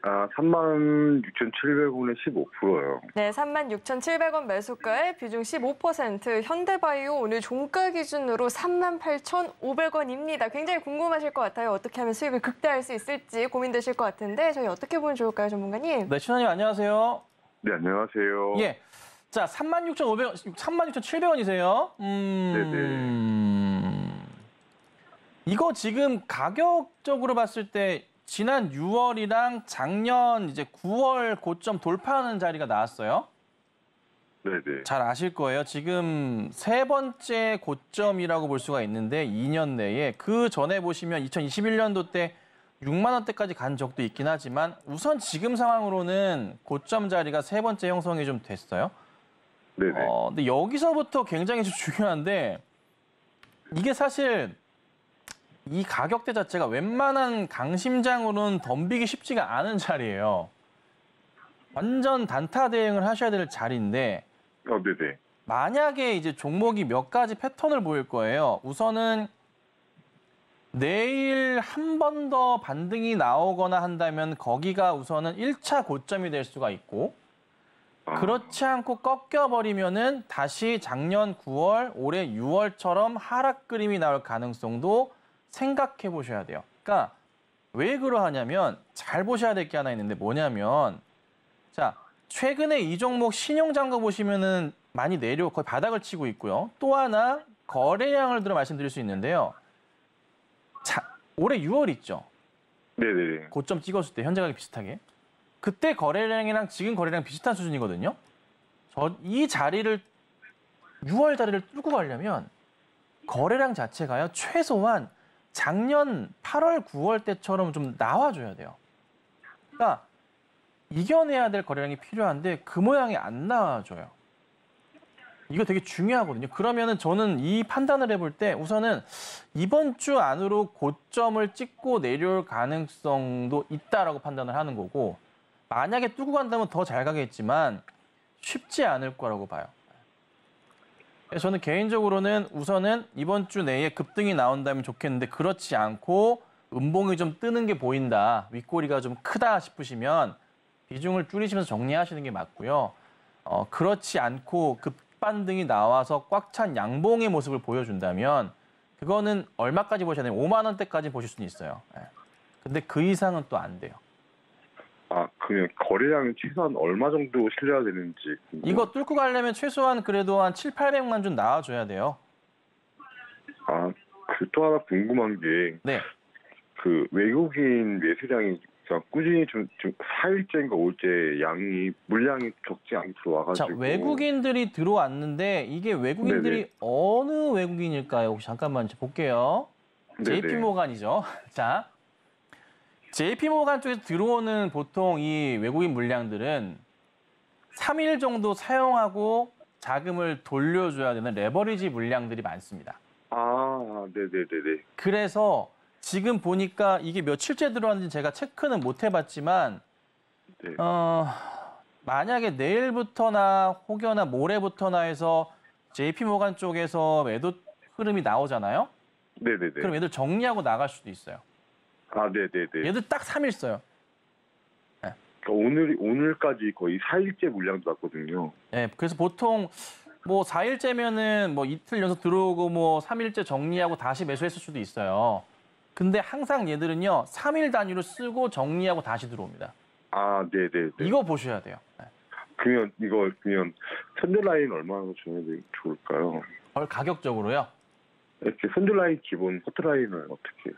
아, 36,700원에 15%요. 네, 36,700원 매수가에 비중 15%. 현대바이오 오늘 종가 기준으로 38,500원입니다. 굉장히 궁금하실 것 같아요. 어떻게 하면 수익을 극대화할 수 있을지 고민되실 것 같은데 저희 어떻게 보면 좋을까요, 전문가님? 네, 신원님 안녕하세요. 네, 안녕하세요. 예. 자, 36,500원, 36,700원이세요. 음. 네네. 네. 이거 지금 가격적으로 봤을 때 지난 6월이랑 작년 이제 9월 고점 돌파하는 자리가 나왔어요. 네네. 잘 아실 거예요. 지금 세 번째 고점이라고 볼 수가 있는데 2년 내에 그 전에 보시면 2021년도 때 6만 원대까지 간 적도 있긴 하지만 우선 지금 상황으로는 고점 자리가 세 번째 형성이 좀 됐어요. 네네. 어, 근데 여기서부터 굉장히 <laughs> 중요한데 이게 사실 이 가격대 자체가 웬만한 강심장으로는 덤비기 쉽지가 않은 자리예요. 완전 단타 대응을 하셔야 될 자리인데 어, 네네. 만약에 이제 종목이 몇 가지 패턴을 보일 거예요. 우선은 내일 한 번 더 반등이 나오거나 한다면 거기가 우선은 1차 고점이 될 수가 있고 아. 그렇지 않고 꺾여버리면은 다시 작년 9월, 올해 6월처럼 하락 그림이 나올 가능성도 생각해 보셔야 돼요. 그러니까 왜 그러하냐면 잘 보셔야 될 게 하나 있는데 뭐냐면 자 최근에 이 종목 신용장거 보시면은 많이 내려 거의 바닥을 치고 있고요. 또 하나 거래량을 들어 말씀드릴 수 있는데요. 자 올해 6월 있죠. 네네. 고점 찍었을 때 현재 가격 비슷하게 그때 거래량이랑 지금 거래량 비슷한 수준이거든요. 저이 자리를 6월 자리를 뚫고 가려면 거래량 자체가요 최소한 작년 8월, 9월 때처럼 좀 나와줘야 돼요. 그러니까 이겨내야 될 거래량이 필요한데 그 모양이 안 나와줘요. 이거 되게 중요하거든요. 그러면은 저는 이 판단을 해볼 때 우선은 이번 주 안으로 고점을 찍고 내려올 가능성도 있다라고 판단을 하는 거고 만약에 뚫고 간다면 더 잘 가겠지만 쉽지 않을 거라고 봐요. 예, 저는 개인적으로는 우선은 이번 주 내에 급등이 나온다면 좋겠는데 그렇지 않고 음봉이 좀 뜨는 게 보인다, 윗꼬리가 좀 크다 싶으시면 비중을 줄이시면서 정리하시는 게 맞고요. 어, 그렇지 않고 급반등이 나와서 꽉 찬 양봉의 모습을 보여준다면 그거는 얼마까지 보셔야 되냐면 5만 원대까지 보실 수는 있어요. 예. 근데 그 이상은 또 안 돼요. 아, 그러면 거래량이 최소한 얼마 정도 실려야 되는지. 이거 뚫고 가려면 최소한 그래도 한 7, 800만 좀 나와줘야 돼요. 아, 그또 하나 궁금한 게, 네. 그 외국인 매수량이 꾸준히 좀, 좀 4일째인가 5일째 양이, 물량이 적지 않게 들어와가지고. 자, 외국인들이 들어왔는데, 이게 외국인들이 네네. 어느 외국인일까요? 혹시 잠깐만 볼게요. 네네. JP 모간이죠. <laughs> 자, JP모간 쪽에서 들어오는 보통 이 외국인 물량들은 3일 정도 사용하고 자금을 돌려줘야 되는 레버리지 물량들이 많습니다. 아, 네네네네. 그래서 지금 보니까 이게 며칠째 들어왔는지 제가 체크는 못 해봤지만, 네. 어, 만약에 내일부터나 혹여나 모레부터나 해서 JP모간 쪽에서 매도 흐름이 나오잖아요. 네네네. 그럼 애들 정리하고 나갈 수도 있어요. 아, 네네네. 얘들 딱 3일 써요. 네. 그러니까 오늘, 오늘까지 거의 4일째 물량도 왔거든요 네, 예, 그래서 보통 뭐 4일째면은 뭐 이틀 연속 들어오고 뭐 3일째 정리하고 다시 매수했을 수도 있어요. 근데 항상 얘들은요, 3일 단위로 쓰고 정리하고 다시 들어옵니다. 아, 네네네. 이거 보셔야 돼요. 네. 그러면 이거 그러면 샌들라인 얼마나 주는 게 좋을까요? 얼 어, 가격적으로요? 이렇게 선들라인 기본 커트라인을 어떻게 해요?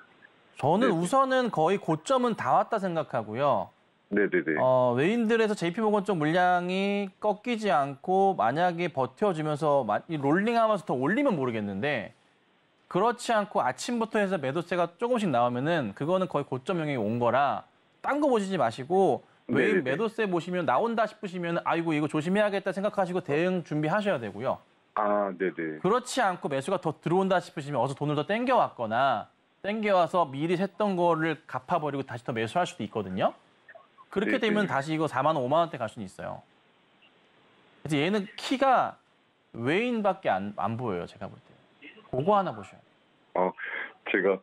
저는 네 우선은 거의 고점은 다 왔다 생각하고요. 네네네. 어, 외인들에서 JP모건 쪽 물량이 꺾이지 않고 만약에 버텨주면서 롤링하면서 더 올리면 모르겠는데 그렇지 않고 아침부터 해서 매도세가 조금씩 나오면은 그거는 거의 고점 영역이 온 거라 딴 거 보시지 마시고 외인 매도세 보시면 나온다 싶으시면 아이고 이거 조심해야겠다 생각하시고 대응 준비하셔야 되고요. 아, 네네. 그렇지 않고 매수가 더 들어온다 싶으시면 어서 돈을 더 땡겨왔거나 땡겨와서 미리 샜던 거를 갚아버리고 다시 더 매수할 수도 있거든요. 그렇게 네, 네. 되면 네. 다시 이거 4만 원, 5만 원대 갈 수는 있어요. 이제 얘는 키가 외인밖에 안, 안 보여요. 제가 볼 때. 그거 하나 보셔야 돼요. 어, 제가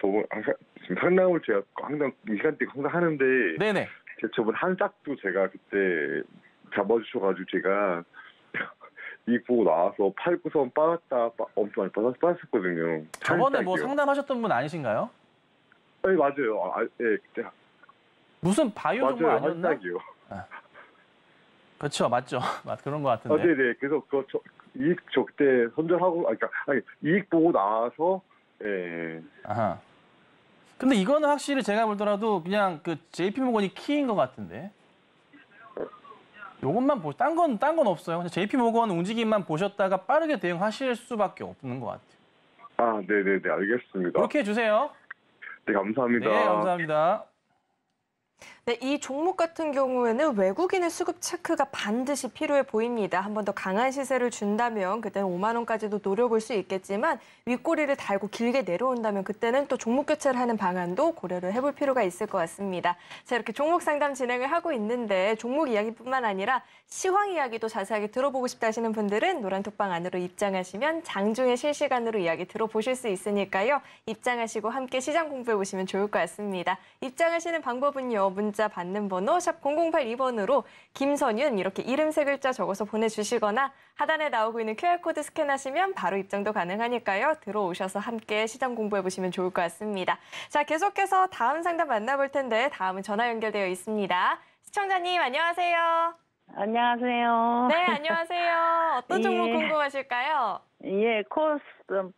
저번 항상 상담을 제가 항상 이 시간대 항상 하는데 네네. 제 저번 한짝도 제가 그때 잡아주셔가지고 제가 이고 나와서 팔구선 빠졌다 엄청 많이 빠졌, 빠졌었거든요. 저번에 뭐 상담하셨던 분 아니신가요? 네 맞아요. 아, 예 그때 무슨 바이오 맞아요, 정보 아니었나? 할딱이요. 아. 그렇죠 맞죠 <laughs> 맞 그런 것 같은데. 아, 네네 네. 그래서 그저 저, 이익 저 그때 선전하고 아니, 그러니까 아니 이익 보고 나와서 예. 아하. 근데 이거는 확실히 제가 보더라도 그냥 그 JP모건이 키인 것 같은데. 요것만 보, 딴 건, 딴건 없어요. JP 모건 움직임만 보셨다가 빠르게 대응하실 수밖에 없는 것 같아요. 아, 네 네네, 알겠습니다. 그렇게 해주세요. 네, 감사합니다. 네, 감사합니다. 네, 이 종목 같은 경우에는 외국인의 수급 체크가 반드시 필요해 보입니다. 한 번 더 강한 시세를 준다면 그때는 5만 원까지도 노려볼 수 있겠지만 윗꼬리를 달고 길게 내려온다면 그때는 또 종목 교체를 하는 방안도 고려를 해볼 필요가 있을 것 같습니다. 자, 이렇게 종목 상담 진행을 하고 있는데 종목 이야기뿐만 아니라 시황 이야기도 자세하게 들어보고 싶다 하시는 분들은 노란톡방 안으로 입장하시면 장중에 실시간으로 이야기 들어보실 수 있으니까요. 입장하시고 함께 시장 공부해 보시면 좋을 것 같습니다. 입장하시는 방법은요. 문 문자 받는 번호 샵 0082번으로 김선윤 이렇게 이름 세 글자 적어서 보내주시거나 하단에 나오고 있는 QR코드 스캔하시면 바로 입장도 가능하니까요. 들어오셔서 함께 시장 공부해보시면 좋을 것 같습니다. 자, 계속해서 다음 상담 만나볼 텐데 다음은 전화 연결되어 있습니다. 시청자님 안녕하세요. 안녕하세요. 네, 안녕하세요. 어떤 <laughs> 예. 종목 궁금하실까요? 예, 코스 음,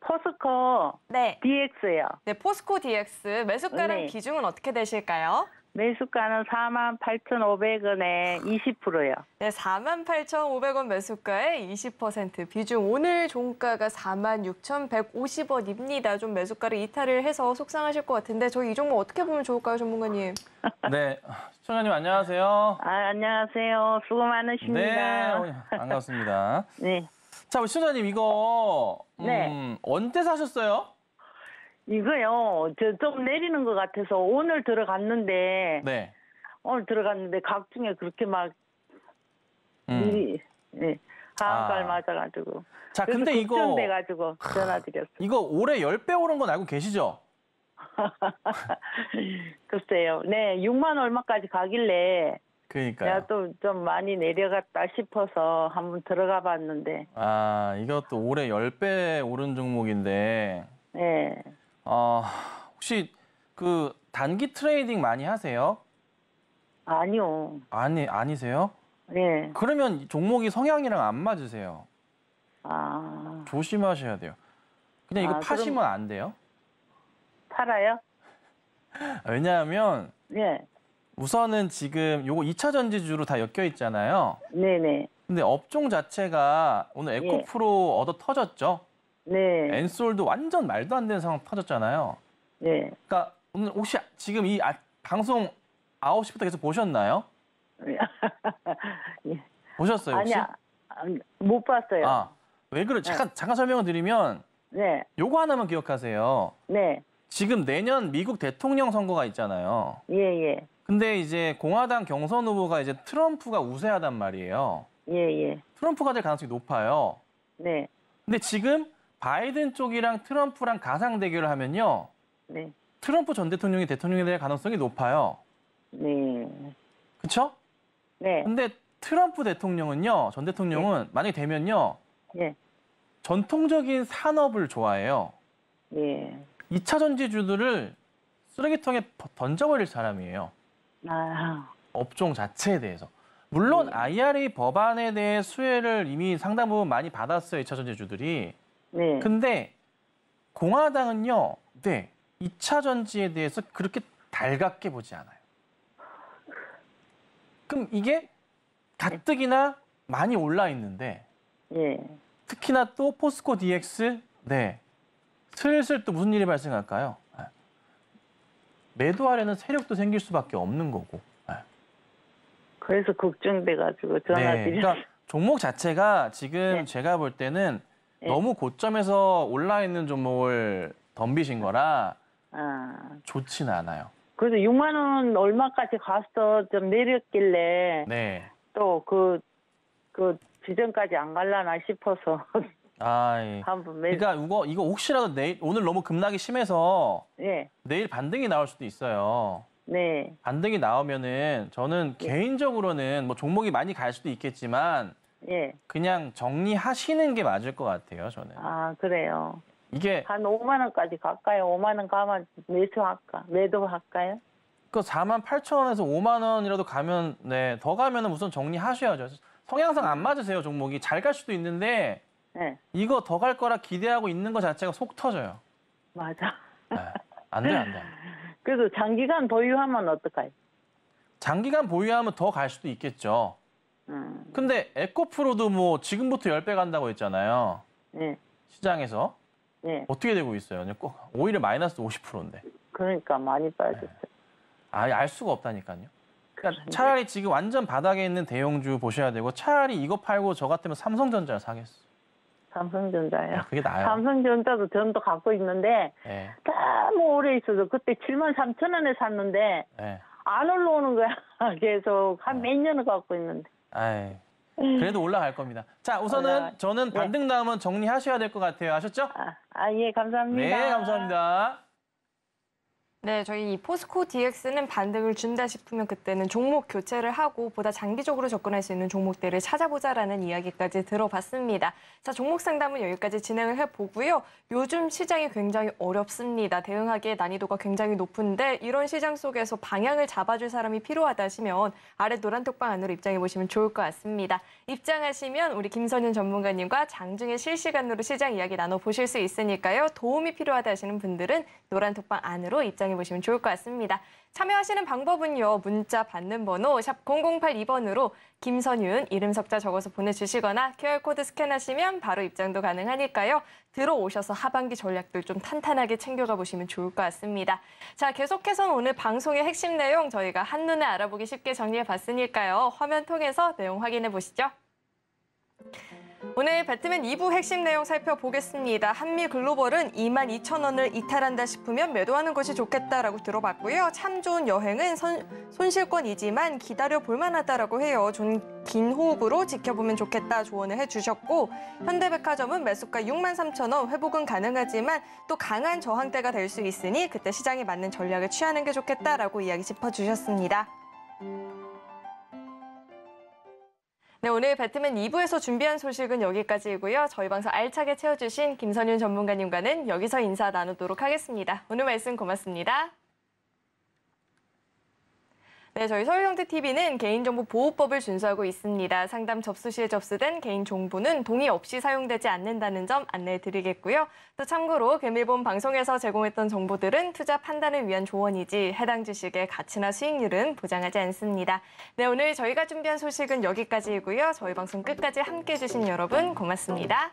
포스코 네. DX예요. 네, 포스코 DX 매수가랑 네. 비중은 어떻게 되실까요? 매수가는 48,500원에 만 20%요. 네, 48,500원 만 매수가에 20% 비중. 오늘 종가가 46,150원입니다. 만좀 매수가를 이탈을 해서 속상하실 것 같은데 저희 이 종목 어떻게 보면 좋을까요, 전문가님? <laughs> 네, 시청자님 안녕하세요. 아, 안녕하세요. 수고 많으십니다. 네, 어, 예, 반갑습니다. <laughs> 네. 자, 시청자님 이거 네. 음, 네. 언제 사셨어요? 이거요. 저 좀 내리는 것 같아서 오늘 들어갔는데 네. 오늘 들어갔는데 각 중에 그렇게 막 음. 미리 네. 예, 하한발 아. 아. 맞아가지고. 자, 근데 이거 돼가지고 전화드렸어요. 이거 올해 10배 오른 건 알고 계시죠? <laughs> 글쎄요. 네, 6만 얼마까지 가길래 그러니까 내가 또 좀 많이 내려갔다 싶어서 한번 들어가 봤는데. 아, 이것도 올해 10배 오른 종목인데. 네. 어, 혹시 그 단기 트레이딩 많이 하세요? 아니요. 아니 아니세요? 네. 그러면 종목이 성향이랑 안 맞으세요. 아. 조심하셔야 돼요. 그냥 이거 아, 파시면 그럼... 안 돼요? 팔아요? <laughs> 왜냐하면 네. 우선은 지금 요거 2차 전지주로 다 엮여 있잖아요. 네네. 근데 업종 자체가 오늘 에코프로 예. 얻어 터졌죠? 네. 엔솔도 완전 말도 안 되는 상황 터졌잖아요. 네. 그러니까 오늘 혹시 지금 이 아, 방송 9시부터 계속 보셨나요? <laughs> 예. 보셨어요 혹시? 아니야. 음, 못 봤어요. 아, 왜 그래? 네. 잠깐 잠깐 설명을 드리면 네. 요거 하나만 기억하세요. 네. 지금 내년 미국 대통령 선거가 있잖아요. 예, 예. 근데 이제 공화당 경선 후보가 이제 트럼프가 우세하단 말이에요. 예, 예. 트럼프가 될 가능성이 높아요. 네. 근데 지금 바이든 쪽이랑 트럼프랑 가상 대결을 하면요. 네. 트럼프 전 대통령이 대통령이 될 가능성이 높아요. 네. 그렇죠? 네. 근데 트럼프 대통령은요. 전 대통령은 네. 만약에 되면요. 네. 전통적인 산업을 좋아해요. 예. 2차 전지주들을 쓰레기통에 던져버릴 사람이에요. 아. 업종 자체에 대해서. 물론 네. IRA 법안에 대해 수혜를 이미 상당 부분 많이 받았어요. 2차 전지주들이. 네. 근데 공화당은요, 네, 2차 전지에 대해서 그렇게 달갑게 보지 않아요. 그럼 이게 가뜩이나 많이 올라 있는데 예. 특히나 또 포스코 DX 네 슬슬 또 무슨 일이 발생할까요? 아, 매도 하려는 세력도 생길 수밖에 없는 거고. 아. 그래서 걱정돼가지고 전화드려. 네, 그러니까 종목 자체가 지금 네. 제가 볼 때는 예. 너무 고점에서 올라 있는 종목을 덤비신 거라 아. 좋지는 않아요. 그래서 6만 원 얼마까지 가서 좀 내렸길래 네. 또그그 그 지점까지 안 갈라나 싶어서 <laughs> 아, 예. 한번 매... 그러니까 이거 이거 혹시라도 내일 오늘 너무 급락이 심해서 네. 내일 반등이 나올 수도 있어요. 네. 반등이 나오면은 저는 예. 개인적으로는 뭐 종목이 많이 갈 수도 있겠지만 예. 그냥 정리하시는 게 맞을 것 같아요, 저는. 아, 그래요. 이게 한 5만 원까지 갈까요? 5만 원 가면 매수할까? 매도할까요? 그 4만 8천 원에서 5만 원이라도 가면 네, 더 가면은 우선 정리하셔야죠. 성향상 안 맞으세요, 종목이. 잘 갈 수도 있는데 네. 이거 더 갈 거라 기대하고 있는 것 자체가 속 터져요. 맞아. 네. 안 돼, 안 돼. <laughs> 그래서 장기간 보유하면 어떨까요? 장기간 보유하면 더 갈 수도 있겠죠. 음. 근데 에코프로도 뭐 지금부터 10배 간다고 했잖아요. 네. 시장에서. 네. 어떻게 되고 있어요? 꼭 오히려 마이너스 50%인데. 그러니까 많이 빠졌죠. 예. 아알 수가 없다니까요. 그러니까 그데 차라리 지금 완전 바닥에 있는 대형주 보셔야 되고 차라리 이거 팔고 저 같으면 삼성전자를 사겠어. 삼성전자요. 야, 그게 나요. 삼성전자도 전도 갖고 있는데 네. 너무 오래 있어서 그때 7만 3천 원에 샀는데 네. 안 올라오는 거야. <laughs> 계속 한 몇 년을 갖고 있는데. 아이, 그래도 올라갈 겁니다. 자, 우선은 올라가- 저는 네. 반등 다음은 정리하셔야 될 것 같아요. 아셨죠? 아, 아, 예, 감사합니다. 네, 감사합니다. 네, 저희 이 포스코 DX는 반등을 준다 싶으면 그때는 종목 교체를 하고 보다 장기적으로 접근할 수 있는 종목들을 찾아보자라는 이야기까지 들어봤습니다. 자, 종목 상담은 여기까지 진행을 해보고요. 요즘 시장이 굉장히 어렵습니다. 대응하기에 난이도가 굉장히 높은데 이런 시장 속에서 방향을 잡아줄 사람이 필요하다 하시면 아래 노란 톡방 안으로 입장해보시면 좋을 것 같습니다. 입장하시면 우리 김선윤 전문가님과 장중에 실시간으로 시장 이야기 나눠보실 수 있으니까요. 도움이 필요하다 하시는 분들은 노란 톡방 안으로 입장 작성해 보시면 좋을 것 같습니다. 참여하시는 방법은요. 문자 받는 번호 샵 0082번으로 김선윤 이름 석자 적어서 보내주시거나 QR코드 스캔하시면 바로 입장도 가능하니까요. 들어오셔서 하반기 전략들 좀 탄탄하게 챙겨가 보시면 좋을 것 같습니다. 자, 계속해서 오늘 방송의 핵심 내용 저희가 한눈에 알아보기 쉽게 정리해 봤으니까요. 화면 통해서 내용 확인해 보시죠. 오늘 배트맨 2부 핵심 내용 살펴보겠습니다. 한미 글로벌은 2만 2천 원을 이탈한다 싶으면 매도하는 것이 좋겠다라고 들어봤고요. 참 좋은 여행은 선, 손실권이지만 기다려 볼만하다라고 해요. 좀 긴 호흡으로 지켜보면 좋겠다 조언을 해주셨고 현대백화점은 매수가 6만 3천 원 회복은 가능하지만 또 강한 저항대가 될 수 있으니 그때 시장에 맞는 전략을 취하는 게 좋겠다라고 이야기 짚어주셨습니다. 네, 오늘 배트맨 2부에서 준비한 소식은 여기까지이고요. 저희 방송 알차게 채워주신 김선윤 전문가님과는 여기서 인사 나누도록 하겠습니다. 오늘 말씀 고맙습니다. 네, 저희 서울형제 t v 는 개인정보 보호법을 준수하고 있습니다. 상담 접수 시에 접수된 개인정보는 동의 없이 사용되지 않는다는 점 안내해 드리겠고요. 또 참고로 개밀본 방송에서 제공했던 정보들은 투자 판단을 위한 조언이지 해당 주식의 가치나 수익률은 보장하지 않습니다. 네, 오늘 저희가 준비한 소식은 여기까지이고요. 저희 방송 끝까지 함께해 주신 여러분 고맙습니다.